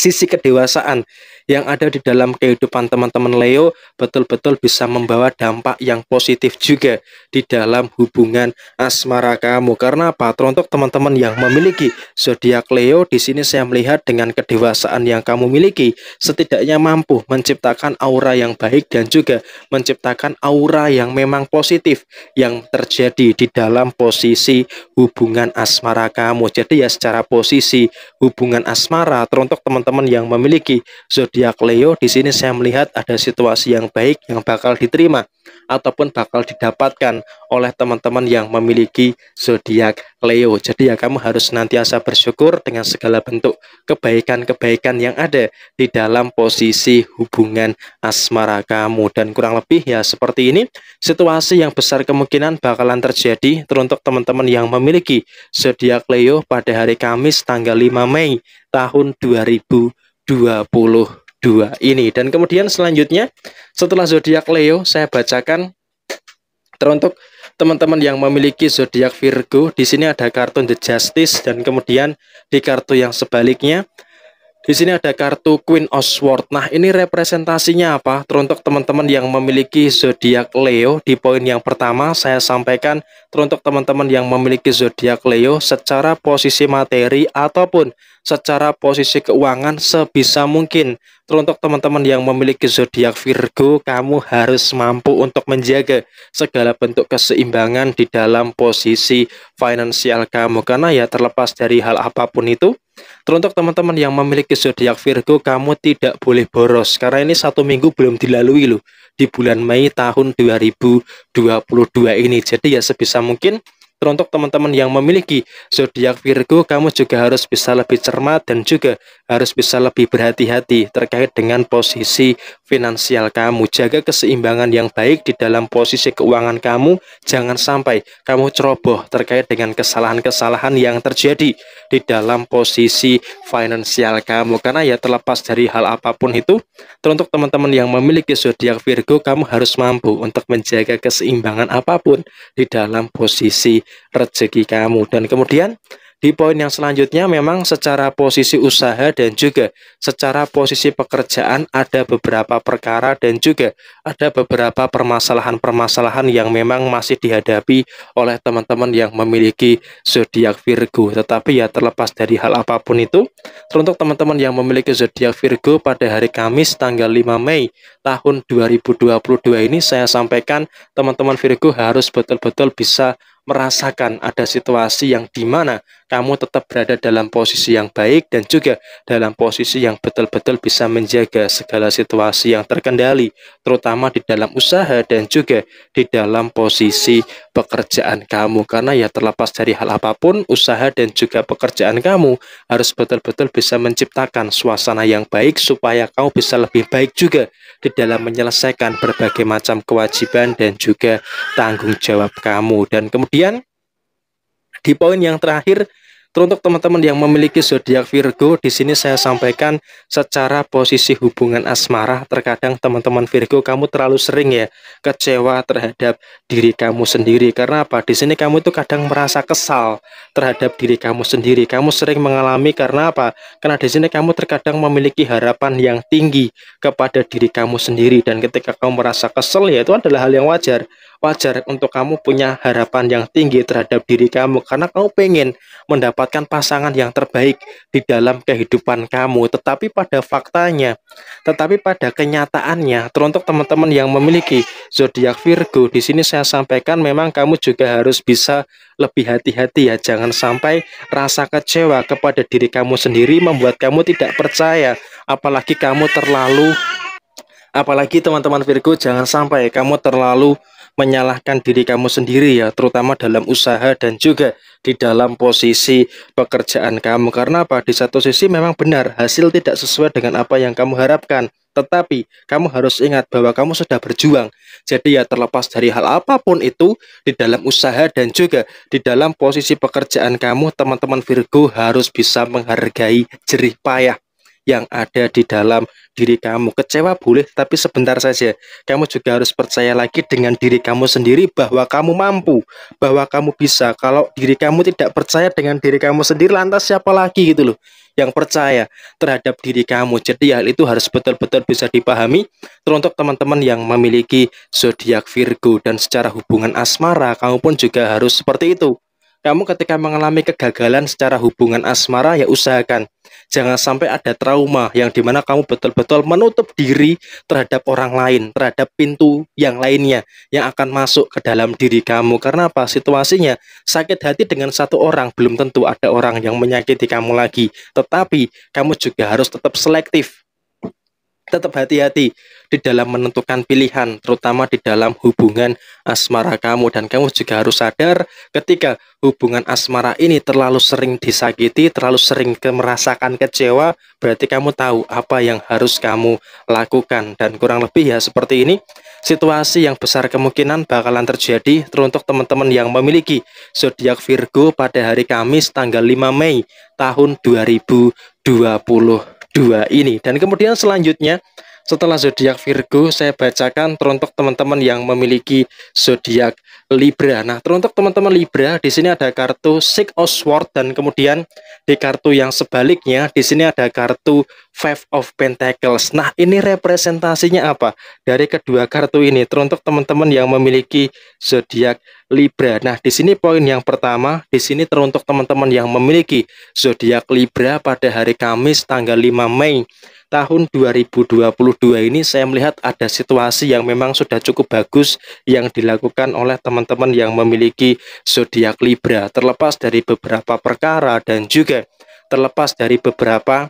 sisi kedewasaan yang ada di dalam kehidupan teman-teman Leo betul-betul bisa membawa dampak yang positif juga di dalam hubungan asmara kamu. Karena apa? Teruntuk teman-teman yang memiliki zodiak Leo di sini saya melihat dengan kedewasaan yang kamu miliki setidaknya mampu menciptakan aura yang baik dan juga menciptakan aura yang memang positif yang terjadi di dalam posisi hubungan asmara kamu. Jadi ya secara posisi hubungan asmara teruntuk teman-teman yang memiliki zodiak Zodiak Leo di sini saya melihat ada situasi yang baik yang bakal diterima ataupun bakal didapatkan oleh teman-teman yang memiliki zodiak Leo. Jadi ya kamu harus senantiasa bersyukur dengan segala bentuk kebaikan-kebaikan yang ada di dalam posisi hubungan asmara kamu dan kurang lebih ya seperti ini situasi yang besar kemungkinan bakalan terjadi teruntuk teman-teman yang memiliki zodiak Leo pada hari Kamis tanggal 5 Mei tahun 2020 dua ini. Dan kemudian selanjutnya setelah zodiak Leo saya bacakan teruntuk teman-teman yang memiliki zodiak Virgo. Di sini ada kartu The Justice dan kemudian di kartu yang sebaliknya di sini ada kartu Queen of Swords. Nah, ini representasinya apa? Teruntuk teman-teman yang memiliki zodiak Leo di poin yang pertama saya sampaikan teruntuk teman-teman yang memiliki zodiak Leo secara posisi materi ataupun secara posisi keuangan sebisa mungkin. Teruntuk teman-teman yang memiliki zodiak Virgo, kamu harus mampu untuk menjaga segala bentuk keseimbangan di dalam posisi finansial kamu karena ya terlepas dari hal apapun itu Teruntuk teman-teman yang memiliki zodiak Virgo, kamu tidak boleh boros karena ini satu minggu belum dilalui loh di bulan Mei tahun 2022 ini. Jadi ya sebisa mungkin Teruntuk teman-teman yang memiliki zodiak Virgo, kamu juga harus bisa lebih cermat dan juga harus bisa lebih berhati-hati terkait dengan posisi finansial kamu. Jaga keseimbangan yang baik di dalam posisi keuangan kamu, jangan sampai kamu ceroboh terkait dengan kesalahan-kesalahan yang terjadi di dalam posisi finansial kamu karena ya terlepas dari hal apapun itu teruntuk teman-teman yang memiliki zodiak Virgo kamu harus mampu untuk menjaga keseimbangan apapun di dalam posisi rezeki kamu dan kemudian di poin yang selanjutnya memang secara posisi usaha dan juga secara posisi pekerjaan ada beberapa perkara dan juga ada beberapa permasalahan-permasalahan yang memang masih dihadapi oleh teman-teman yang memiliki zodiak Virgo. Tetapi ya terlepas dari hal apapun itu, untuk teman-teman yang memiliki zodiak Virgo pada hari Kamis tanggal 5 Mei tahun 2022 ini saya sampaikan teman-teman Virgo harus betul-betul bisa merasakan ada situasi yang dimana kamu tetap berada dalam posisi yang baik dan juga dalam posisi yang betul-betul bisa menjaga segala situasi yang terkendali, terutama di dalam usaha dan juga di dalam posisi pekerjaan kamu. Karena ya terlepas dari hal apapun, usaha dan juga pekerjaan kamu harus betul-betul bisa menciptakan suasana yang baik supaya kamu bisa lebih baik juga di dalam menyelesaikan berbagai macam kewajiban dan juga tanggung jawab kamu. Dan kemudian di poin yang terakhir Teruntuk teman-teman yang memiliki zodiak Virgo, di sini saya sampaikan secara posisi hubungan asmara. Terkadang teman-teman Virgo kamu terlalu sering ya kecewa terhadap diri kamu sendiri. Karena apa? Di sini kamu itu kadang merasa kesal terhadap diri kamu sendiri. Kamu sering mengalami karena apa? Karena di sini kamu terkadang memiliki harapan yang tinggi kepada diri kamu sendiri dan ketika kamu merasa kesel ya itu adalah hal yang wajar wajar untuk kamu punya harapan yang tinggi terhadap diri kamu karena kamu pengen mendapatkan pasangan yang terbaik di dalam kehidupan kamu. Tetapi pada faktanya, tetapi pada kenyataannya, teruntuk teman-teman yang memiliki zodiak Virgo, di sini saya sampaikan memang kamu juga harus bisa lebih hati-hati ya. Jangan sampai rasa kecewa kepada diri kamu sendiri membuat kamu tidak percaya, apalagi kamu terlalu apalagi teman-teman Virgo jangan sampai kamu terlalu menyalahkan diri kamu sendiri ya, terutama dalam usaha dan juga di dalam posisi pekerjaan kamu. Karena apa? Di satu sisi memang benar hasil tidak sesuai dengan apa yang kamu harapkan. Tetapi kamu harus ingat bahwa kamu sudah berjuang. Jadi ya terlepas dari hal apapun itu di dalam usaha dan juga di dalam posisi pekerjaan kamu, teman-teman Virgo harus bisa menghargai jerih payah yang ada di dalam diri kamu. Kecewa boleh, tapi sebentar saja. Kamu juga harus percaya lagi dengan diri kamu sendiri bahwa kamu mampu, bahwa kamu bisa. Kalau diri kamu tidak percaya dengan diri kamu sendiri, lantas siapa lagi gitu loh yang percaya terhadap diri kamu. Jadi hal itu harus betul-betul bisa dipahami teruntuk teman-teman yang memiliki zodiak Virgo dan secara hubungan asmara kamu pun juga harus seperti itu. Kamu ketika mengalami kegagalan secara hubungan asmara ya usahakan jangan sampai ada trauma yang dimana kamu betul-betul menutup diri terhadap orang lain, terhadap pintu yang lainnya yang akan masuk ke dalam diri kamu. Karena apa? Situasinya sakit hati dengan satu orang belum tentu ada orang yang menyakiti kamu lagi. Tetapi kamu juga harus tetap selektif tetap hati-hati di dalam menentukan pilihan, terutama di dalam hubungan asmara kamu. Dan kamu juga harus sadar ketika hubungan asmara ini terlalu sering disakiti, terlalu sering merasakan kecewa, berarti kamu tahu apa yang harus kamu lakukan. Dan kurang lebih ya seperti ini, situasi yang besar kemungkinan bakalan terjadi teruntuk teman-teman yang memiliki zodiak Virgo pada hari Kamis tanggal 5 Mei tahun 2020 dua ini. Dan kemudian selanjutnya setelah zodiak Virgo saya bacakan teruntuk teman-teman yang memiliki zodiak Libra. Nah, teruntuk teman-teman Libra di sini ada kartu Six of Swords dan kemudian di kartu yang sebaliknya di sini ada kartu Five of Pentacles. Nah, ini representasinya apa? Dari kedua kartu ini, teruntuk teman-teman yang memiliki zodiak Libra. Nah, di sini poin yang pertama, di sini teruntuk teman-teman yang memiliki zodiak Libra pada hari Kamis tanggal 5 Mei tahun 2022 ini saya melihat ada situasi yang memang sudah cukup bagus yang dilakukan oleh teman-teman yang memiliki zodiak Libra terlepas dari beberapa perkara dan juga terlepas dari beberapa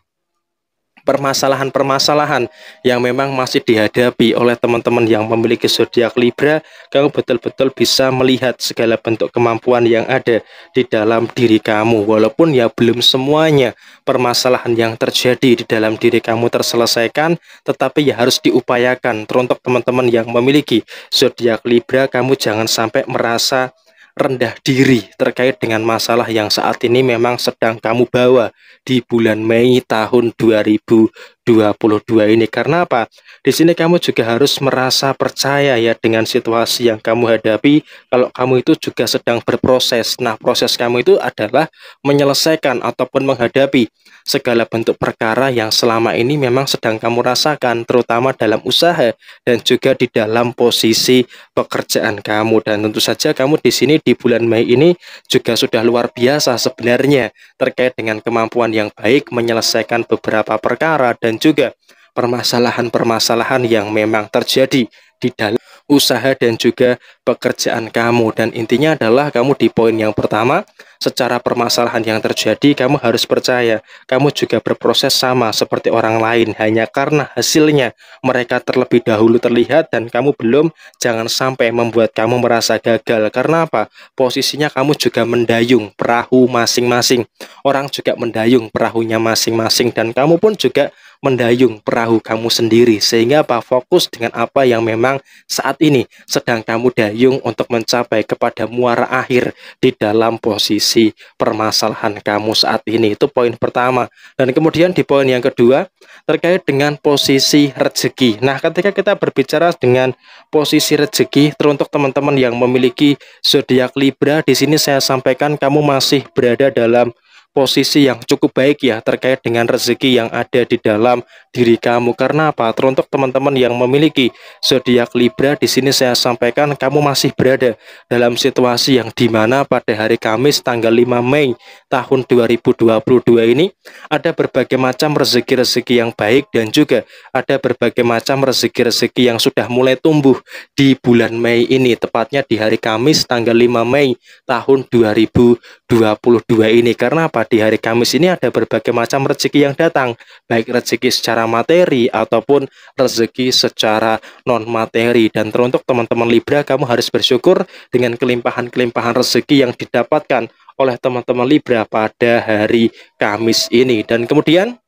permasalahan-permasalahan yang memang masih dihadapi oleh teman-teman yang memiliki zodiak Libra, kamu betul-betul bisa melihat segala bentuk kemampuan yang ada di dalam diri kamu. Walaupun ya belum semuanya permasalahan yang terjadi di dalam diri kamu terselesaikan, tetapi ya harus diupayakan. Teruntuk teman-teman yang memiliki zodiak Libra, kamu jangan sampai merasa rendah diri terkait dengan masalah yang saat ini memang sedang kamu bawa di bulan Mei tahun 2000 2022 ini. Karena apa? Di sini kamu juga harus merasa percaya ya dengan situasi yang kamu hadapi kalau kamu itu juga sedang berproses. Nah, proses kamu itu adalah menyelesaikan ataupun menghadapi segala bentuk perkara yang selama ini memang sedang kamu rasakan terutama dalam usaha dan juga di dalam posisi pekerjaan kamu dan tentu saja kamu di sini di bulan Mei ini juga sudah luar biasa sebenarnya terkait dengan kemampuan yang baik menyelesaikan beberapa perkara dan juga permasalahan-permasalahan yang memang terjadi di dalam usaha dan juga pekerjaan kamu. Dan intinya adalah kamu di poin yang pertama secara permasalahan yang terjadi, kamu harus percaya, kamu juga berproses sama seperti orang lain. Hanya karena hasilnya mereka terlebih dahulu terlihat dan kamu belum, jangan sampai membuat kamu merasa gagal. Karena apa? Posisinya kamu juga mendayung perahu masing-masing. Orang juga mendayung perahunya masing-masing dan kamu pun juga mendayung perahu kamu sendiri sehingga apa fokus dengan apa yang memang saat ini sedang kamu dayung untuk mencapai kepada muara akhir di dalam posisi mengatasi permasalahan kamu saat ini. Itu poin pertama. Dan kemudian di poin yang kedua terkait dengan posisi rezeki. Nah, ketika kita berbicara dengan posisi rezeki teruntuk teman-teman yang memiliki zodiak Libra, di sini saya sampaikan kamu masih berada dalam posisi yang cukup baik ya terkait dengan rezeki yang ada di dalam diri kamu. Karena apa? Teruntuk teman-teman yang memiliki zodiak Libra di sini saya sampaikan kamu masih berada dalam situasi yang dimana pada hari Kamis tanggal 5 Mei tahun 2022 ini ada berbagai macam rezeki-rezeki yang baik dan juga ada berbagai macam rezeki-rezeki yang sudah mulai tumbuh di bulan Mei ini tepatnya di hari Kamis tanggal 5 Mei tahun 2022 22 ini karena apa di hari Kamis ini ada berbagai macam rezeki yang datang baik rezeki secara materi ataupun rezeki secara non materi dan teruntuk teman-teman Libra kamu harus bersyukur dengan kelimpahan-kelimpahan rezeki yang didapatkan oleh teman-teman Libra pada hari Kamis ini dan kemudian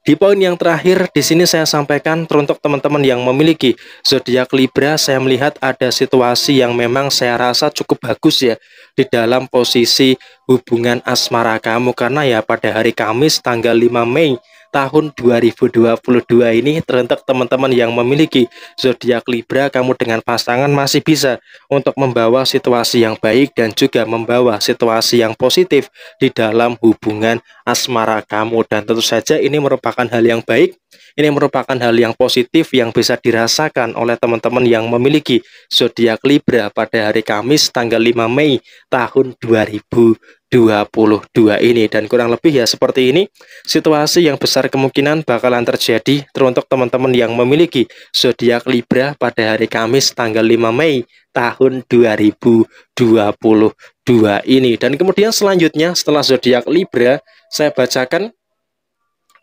di poin yang terakhir di sini saya sampaikan teruntuk teman-teman yang memiliki zodiak Libra, saya melihat ada situasi yang memang saya rasa cukup bagus ya di dalam posisi hubungan asmara kamu karena ya pada hari Kamis tanggal 5 Mei tahun 2022 ini terhentak teman-teman yang memiliki zodiak Libra kamu dengan pasangan masih bisa untuk membawa situasi yang baik dan juga membawa situasi yang positif di dalam hubungan asmara kamu dan tentu saja ini merupakan hal yang baik ini merupakan hal yang positif yang bisa dirasakan oleh teman-teman yang memiliki zodiak Libra pada hari Kamis tanggal 5 Mei tahun 2022 ini dan kurang lebih ya seperti ini situasi yang besar kemungkinan bakalan terjadi teruntuk teman-teman yang memiliki zodiak Libra pada hari Kamis tanggal 5 Mei tahun 2022 ini dan kemudian selanjutnya setelah zodiak Libra saya bacakan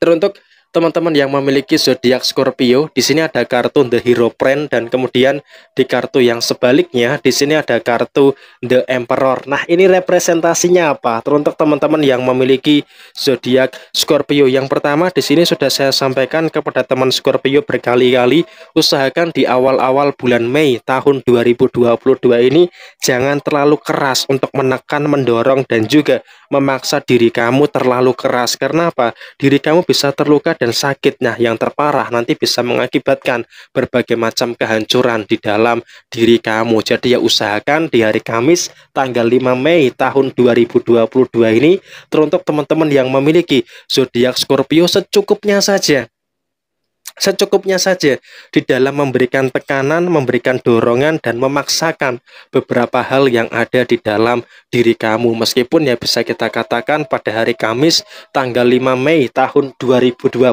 teruntuk teman-teman yang memiliki zodiak Scorpio, di sini ada kartu The Hero Friend dan kemudian di kartu yang sebaliknya di sini ada kartu The Emperor. Nah, ini representasinya apa? Teruntuk teman-teman yang memiliki zodiak Scorpio. Yang pertama di sini sudah saya sampaikan kepada teman Scorpio berkali-kali, usahakan di awal-awal bulan Mei tahun 2022 ini jangan terlalu keras untuk menekan, mendorong dan juga memaksa diri kamu terlalu keras. Karena apa? Diri kamu bisa terluka dan sakitnya yang terparah nanti bisa mengakibatkan berbagai macam kehancuran di dalam diri kamu jadi ya usahakan di hari Kamis tanggal 5 Mei tahun 2022 ini teruntuk teman-teman yang memiliki zodiak Scorpio secukupnya saja secukupnya saja di dalam memberikan tekanan, memberikan dorongan, dan memaksakan beberapa hal yang ada di dalam diri kamu. Meskipun ya bisa kita katakan pada hari Kamis tanggal 5 Mei tahun 2022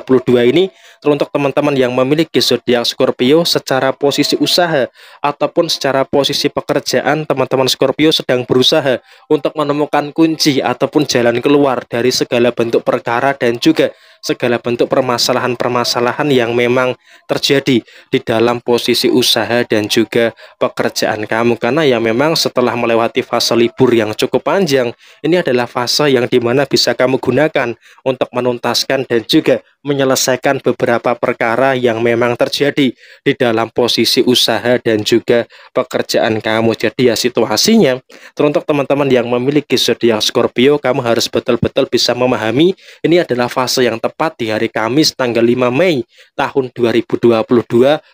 ini untuk teman-teman yang memiliki zodiak Scorpio secara posisi usaha ataupun secara posisi pekerjaan teman-teman Scorpio sedang berusaha untuk menemukan kunci ataupun jalan keluar dari segala bentuk perkara dan juga segala bentuk permasalahan-permasalahan yang memang terjadi di dalam posisi usaha dan juga pekerjaan kamu karena ya memang setelah melewati fase libur yang cukup panjang ini adalah fase yang dimana bisa kamu gunakan untuk menuntaskan dan juga menyelesaikan beberapa perkara yang memang terjadi di dalam posisi usaha dan juga pekerjaan kamu jadi ya situasinya teruntuk teman-teman yang memiliki zodiak Scorpio kamu harus betul-betul bisa memahami ini adalah fase yang tepat tepat di hari Kamis tanggal 5 Mei tahun 2022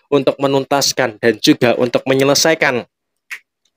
untuk menuntaskan dan juga untuk menyelesaikan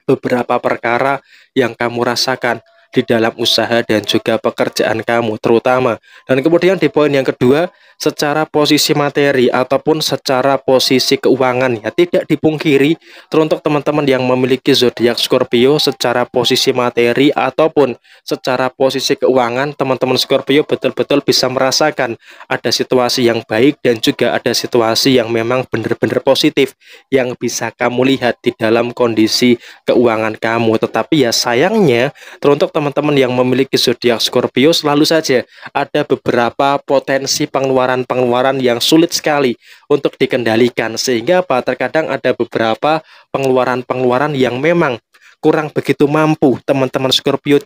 beberapa perkara yang kamu rasakan di dalam usaha dan juga pekerjaan kamu terutama. Dan kemudian di poin yang kedua, secara posisi materi ataupun secara posisi keuangan ya tidak dipungkiri teruntuk teman-teman yang memiliki zodiak Scorpio secara posisi materi ataupun secara posisi keuangan teman-teman Scorpio betul-betul bisa merasakan ada situasi yang baik dan juga ada situasi yang memang benar-benar positif yang bisa kamu lihat di dalam kondisi keuangan kamu. Tetapi ya sayangnya teruntuk teman teman-teman yang memiliki zodiak Scorpio selalu saja ada beberapa potensi pengeluaran-pengeluaran yang sulit sekali untuk dikendalikan sehingga apa terkadang ada beberapa pengeluaran-pengeluaran yang memang kurang begitu mampu teman-teman Scorpio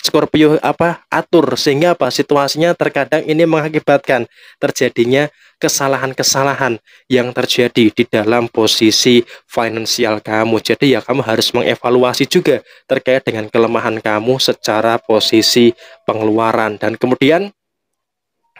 Scorpio apa atur sehingga apa situasinya terkadang ini mengakibatkan terjadinya kesalahan-kesalahan yang terjadi di dalam posisi finansial kamu. Jadi ya kamu harus mengevaluasi juga terkait dengan kelemahan kamu secara posisi pengeluaran dan kemudian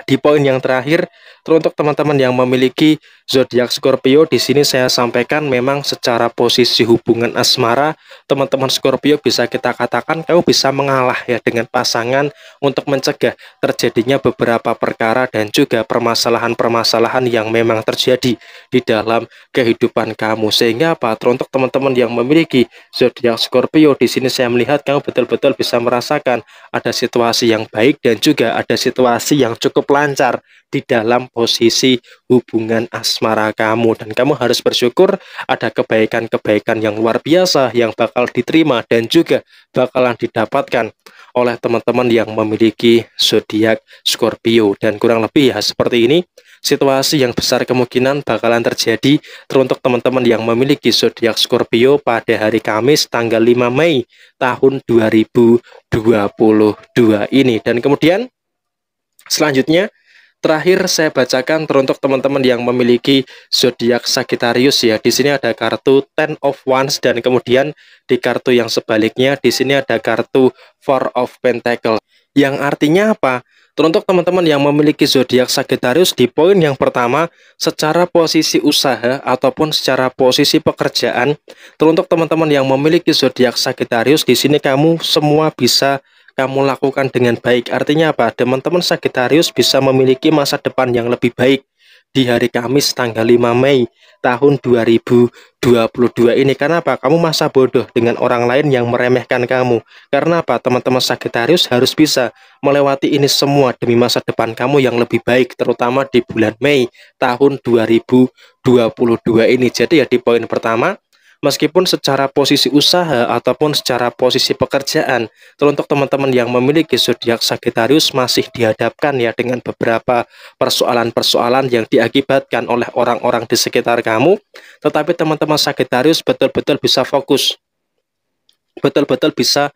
di poin yang terakhir Teruntuk teman-teman yang memiliki zodiak Scorpio, di sini saya sampaikan memang secara posisi hubungan asmara, teman-teman Scorpio bisa kita katakan kamu bisa mengalah ya dengan pasangan untuk mencegah terjadinya beberapa perkara dan juga permasalahan-permasalahan yang memang terjadi di dalam kehidupan kamu. Sehingga apa? Teruntuk teman-teman yang memiliki zodiak Scorpio, di sini saya melihat kamu betul-betul bisa merasakan ada situasi yang baik dan juga ada situasi yang cukup lancar di dalam posisi hubungan asmara kamu dan kamu harus bersyukur ada kebaikan-kebaikan yang luar biasa yang bakal diterima dan juga bakalan didapatkan oleh teman-teman yang memiliki zodiak Scorpio dan kurang lebih ya seperti ini situasi yang besar kemungkinan bakalan terjadi teruntuk teman-teman yang memiliki zodiak Scorpio pada hari Kamis tanggal 5 Mei tahun 2022 ini dan kemudian selanjutnya Terakhir saya bacakan teruntuk teman-teman yang memiliki zodiak Sagittarius ya. Di sini ada kartu Ten of Wands dan kemudian di kartu yang sebaliknya di sini ada kartu Four of Pentacles Yang artinya apa? Teruntuk teman-teman yang memiliki zodiak Sagittarius di poin yang pertama, secara posisi usaha ataupun secara posisi pekerjaan, teruntuk teman-teman yang memiliki zodiak Sagittarius di sini kamu semua bisa kamu lakukan dengan baik. Artinya apa? Teman-teman Sagittarius bisa memiliki masa depan yang lebih baik di hari Kamis tanggal 5 Mei tahun 2022 ini. Karena apa? Kamu masa bodoh dengan orang lain yang meremehkan kamu. Karena apa? Teman-teman Sagittarius harus bisa melewati ini semua demi masa depan kamu yang lebih baik terutama di bulan Mei tahun 2022 ini. Jadi ya di poin pertama meskipun secara posisi usaha ataupun secara posisi pekerjaan. Teruntuk teman-teman yang memiliki zodiak Sagittarius masih dihadapkan ya dengan beberapa persoalan-persoalan yang diakibatkan oleh orang-orang di sekitar kamu. Tetapi teman-teman Sagittarius betul-betul bisa fokus. Betul-betul bisa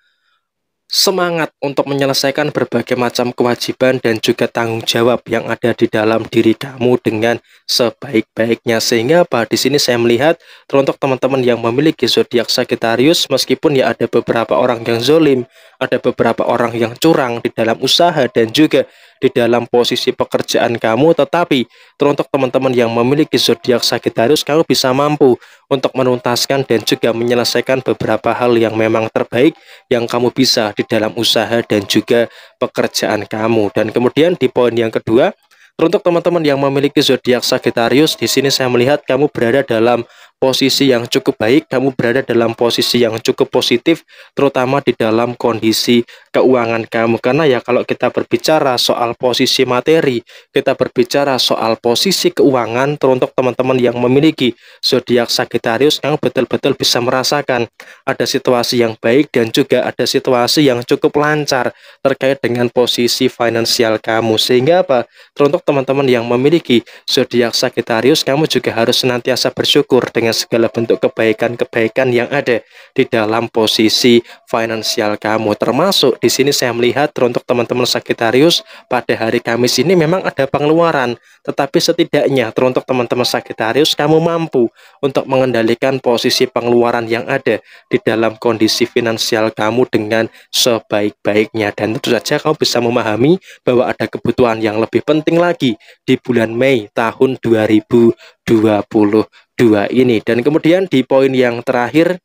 semangat untuk menyelesaikan berbagai macam kewajiban dan juga tanggung jawab yang ada di dalam diri kamu dengan sebaik-baiknya sehingga apa di sini saya melihat teruntuk teman-teman yang memiliki zodiak Sagittarius meskipun ya ada beberapa orang yang zolim ada beberapa orang yang curang di dalam usaha dan juga di dalam posisi pekerjaan kamu, tetapi teruntuk teman-teman yang memiliki zodiak Sagittarius, kamu bisa mampu untuk menuntaskan dan juga menyelesaikan beberapa hal yang memang terbaik yang kamu bisa di dalam usaha dan juga pekerjaan kamu. Dan kemudian di poin yang kedua, Teruntuk teman-teman yang memiliki zodiak Sagittarius, di sini saya melihat kamu berada dalam posisi yang cukup baik, kamu berada dalam posisi yang cukup positif, terutama di dalam kondisi keuangan kamu. Karena ya kalau kita berbicara soal posisi materi, kita berbicara soal posisi keuangan teruntuk teman-teman yang memiliki zodiak Sagittarius yang betul-betul bisa merasakan ada situasi yang baik dan juga ada situasi yang cukup lancar terkait dengan posisi finansial kamu. Sehingga apa? Teruntuk teman-teman yang memiliki zodiak Sagittarius, kamu juga harus senantiasa bersyukur dengan dengan segala bentuk kebaikan-kebaikan yang ada di dalam posisi finansial kamu. Termasuk di sini saya melihat untuk teman-teman Sagittarius pada hari Kamis ini memang ada pengeluaran, tetapi setidaknya untuk teman-teman Sagittarius kamu mampu untuk mengendalikan posisi pengeluaran yang ada di dalam kondisi finansial kamu dengan sebaik-baiknya dan tentu saja kamu bisa memahami bahwa ada kebutuhan yang lebih penting lagi di bulan Mei tahun 2020 dua ini. Dan kemudian di poin yang terakhir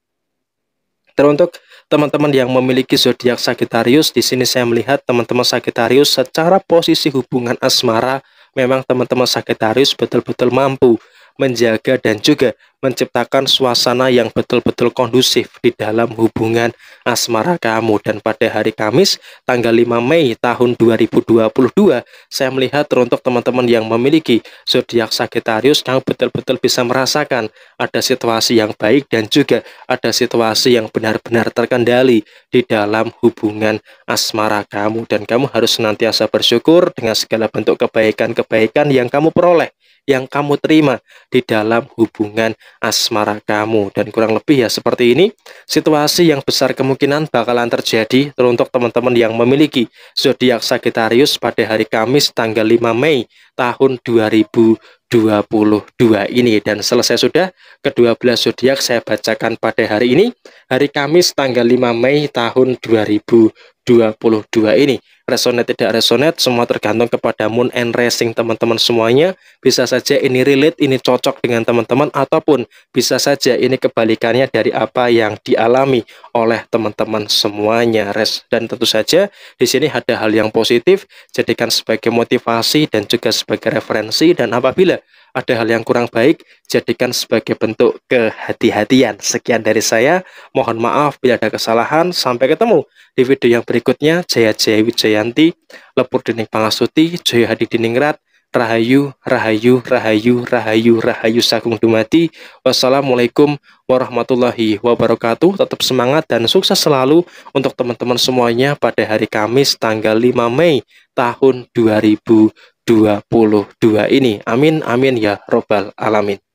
teruntuk teman-teman yang memiliki zodiak Sagittarius, di sini saya melihat teman-teman Sagittarius secara posisi hubungan asmara memang teman-teman Sagittarius betul-betul mampu menjaga dan juga menciptakan suasana yang betul-betul kondusif di dalam hubungan asmara kamu. Dan pada hari Kamis, tanggal 5 Mei tahun 2022, saya melihat untuk teman-teman yang memiliki zodiak Sagittarius, kamu betul-betul bisa merasakan ada situasi yang baik dan juga ada situasi yang benar-benar terkendali di dalam hubungan asmara kamu. Dan kamu harus senantiasa bersyukur dengan segala bentuk kebaikan-kebaikan yang kamu peroleh yang kamu terima di dalam hubungan asmara kamu. Dan kurang lebih ya seperti ini situasi yang besar kemungkinan bakalan terjadi teruntuk teman-teman yang memiliki zodiak Sagittarius pada hari Kamis tanggal 5 Mei tahun 2022 ini dan selesai sudah kedua belas zodiak saya bacakan pada hari ini hari Kamis tanggal 5 Mei tahun 2022 ini resonate tidak resonate semua tergantung kepada moon and racing teman-teman semuanya bisa saja ini relate ini cocok dengan teman-teman ataupun bisa saja ini kebalikannya dari apa yang dialami oleh teman-teman semuanya res dan tentu saja di sini ada hal yang positif jadikan sebagai motivasi dan juga sebagai referensi dan apabila ada hal yang kurang baik, jadikan sebagai bentuk kehati-hatian. Sekian dari saya, mohon maaf bila ada kesalahan. Sampai ketemu di video yang berikutnya. Jaya Jaya Wijayanti, Lepur Dening Pangasuti, Jaya Hadi Diningrat, Rahayu, Rahayu, Rahayu, Rahayu, Rahayu Sagung Dumati. Wassalamualaikum warahmatullahi wabarakatuh. Tetap semangat dan sukses selalu untuk teman-teman semuanya pada hari Kamis tanggal 5 Mei tahun 2020. 2022 ini. Amin amin ya robbal alamin.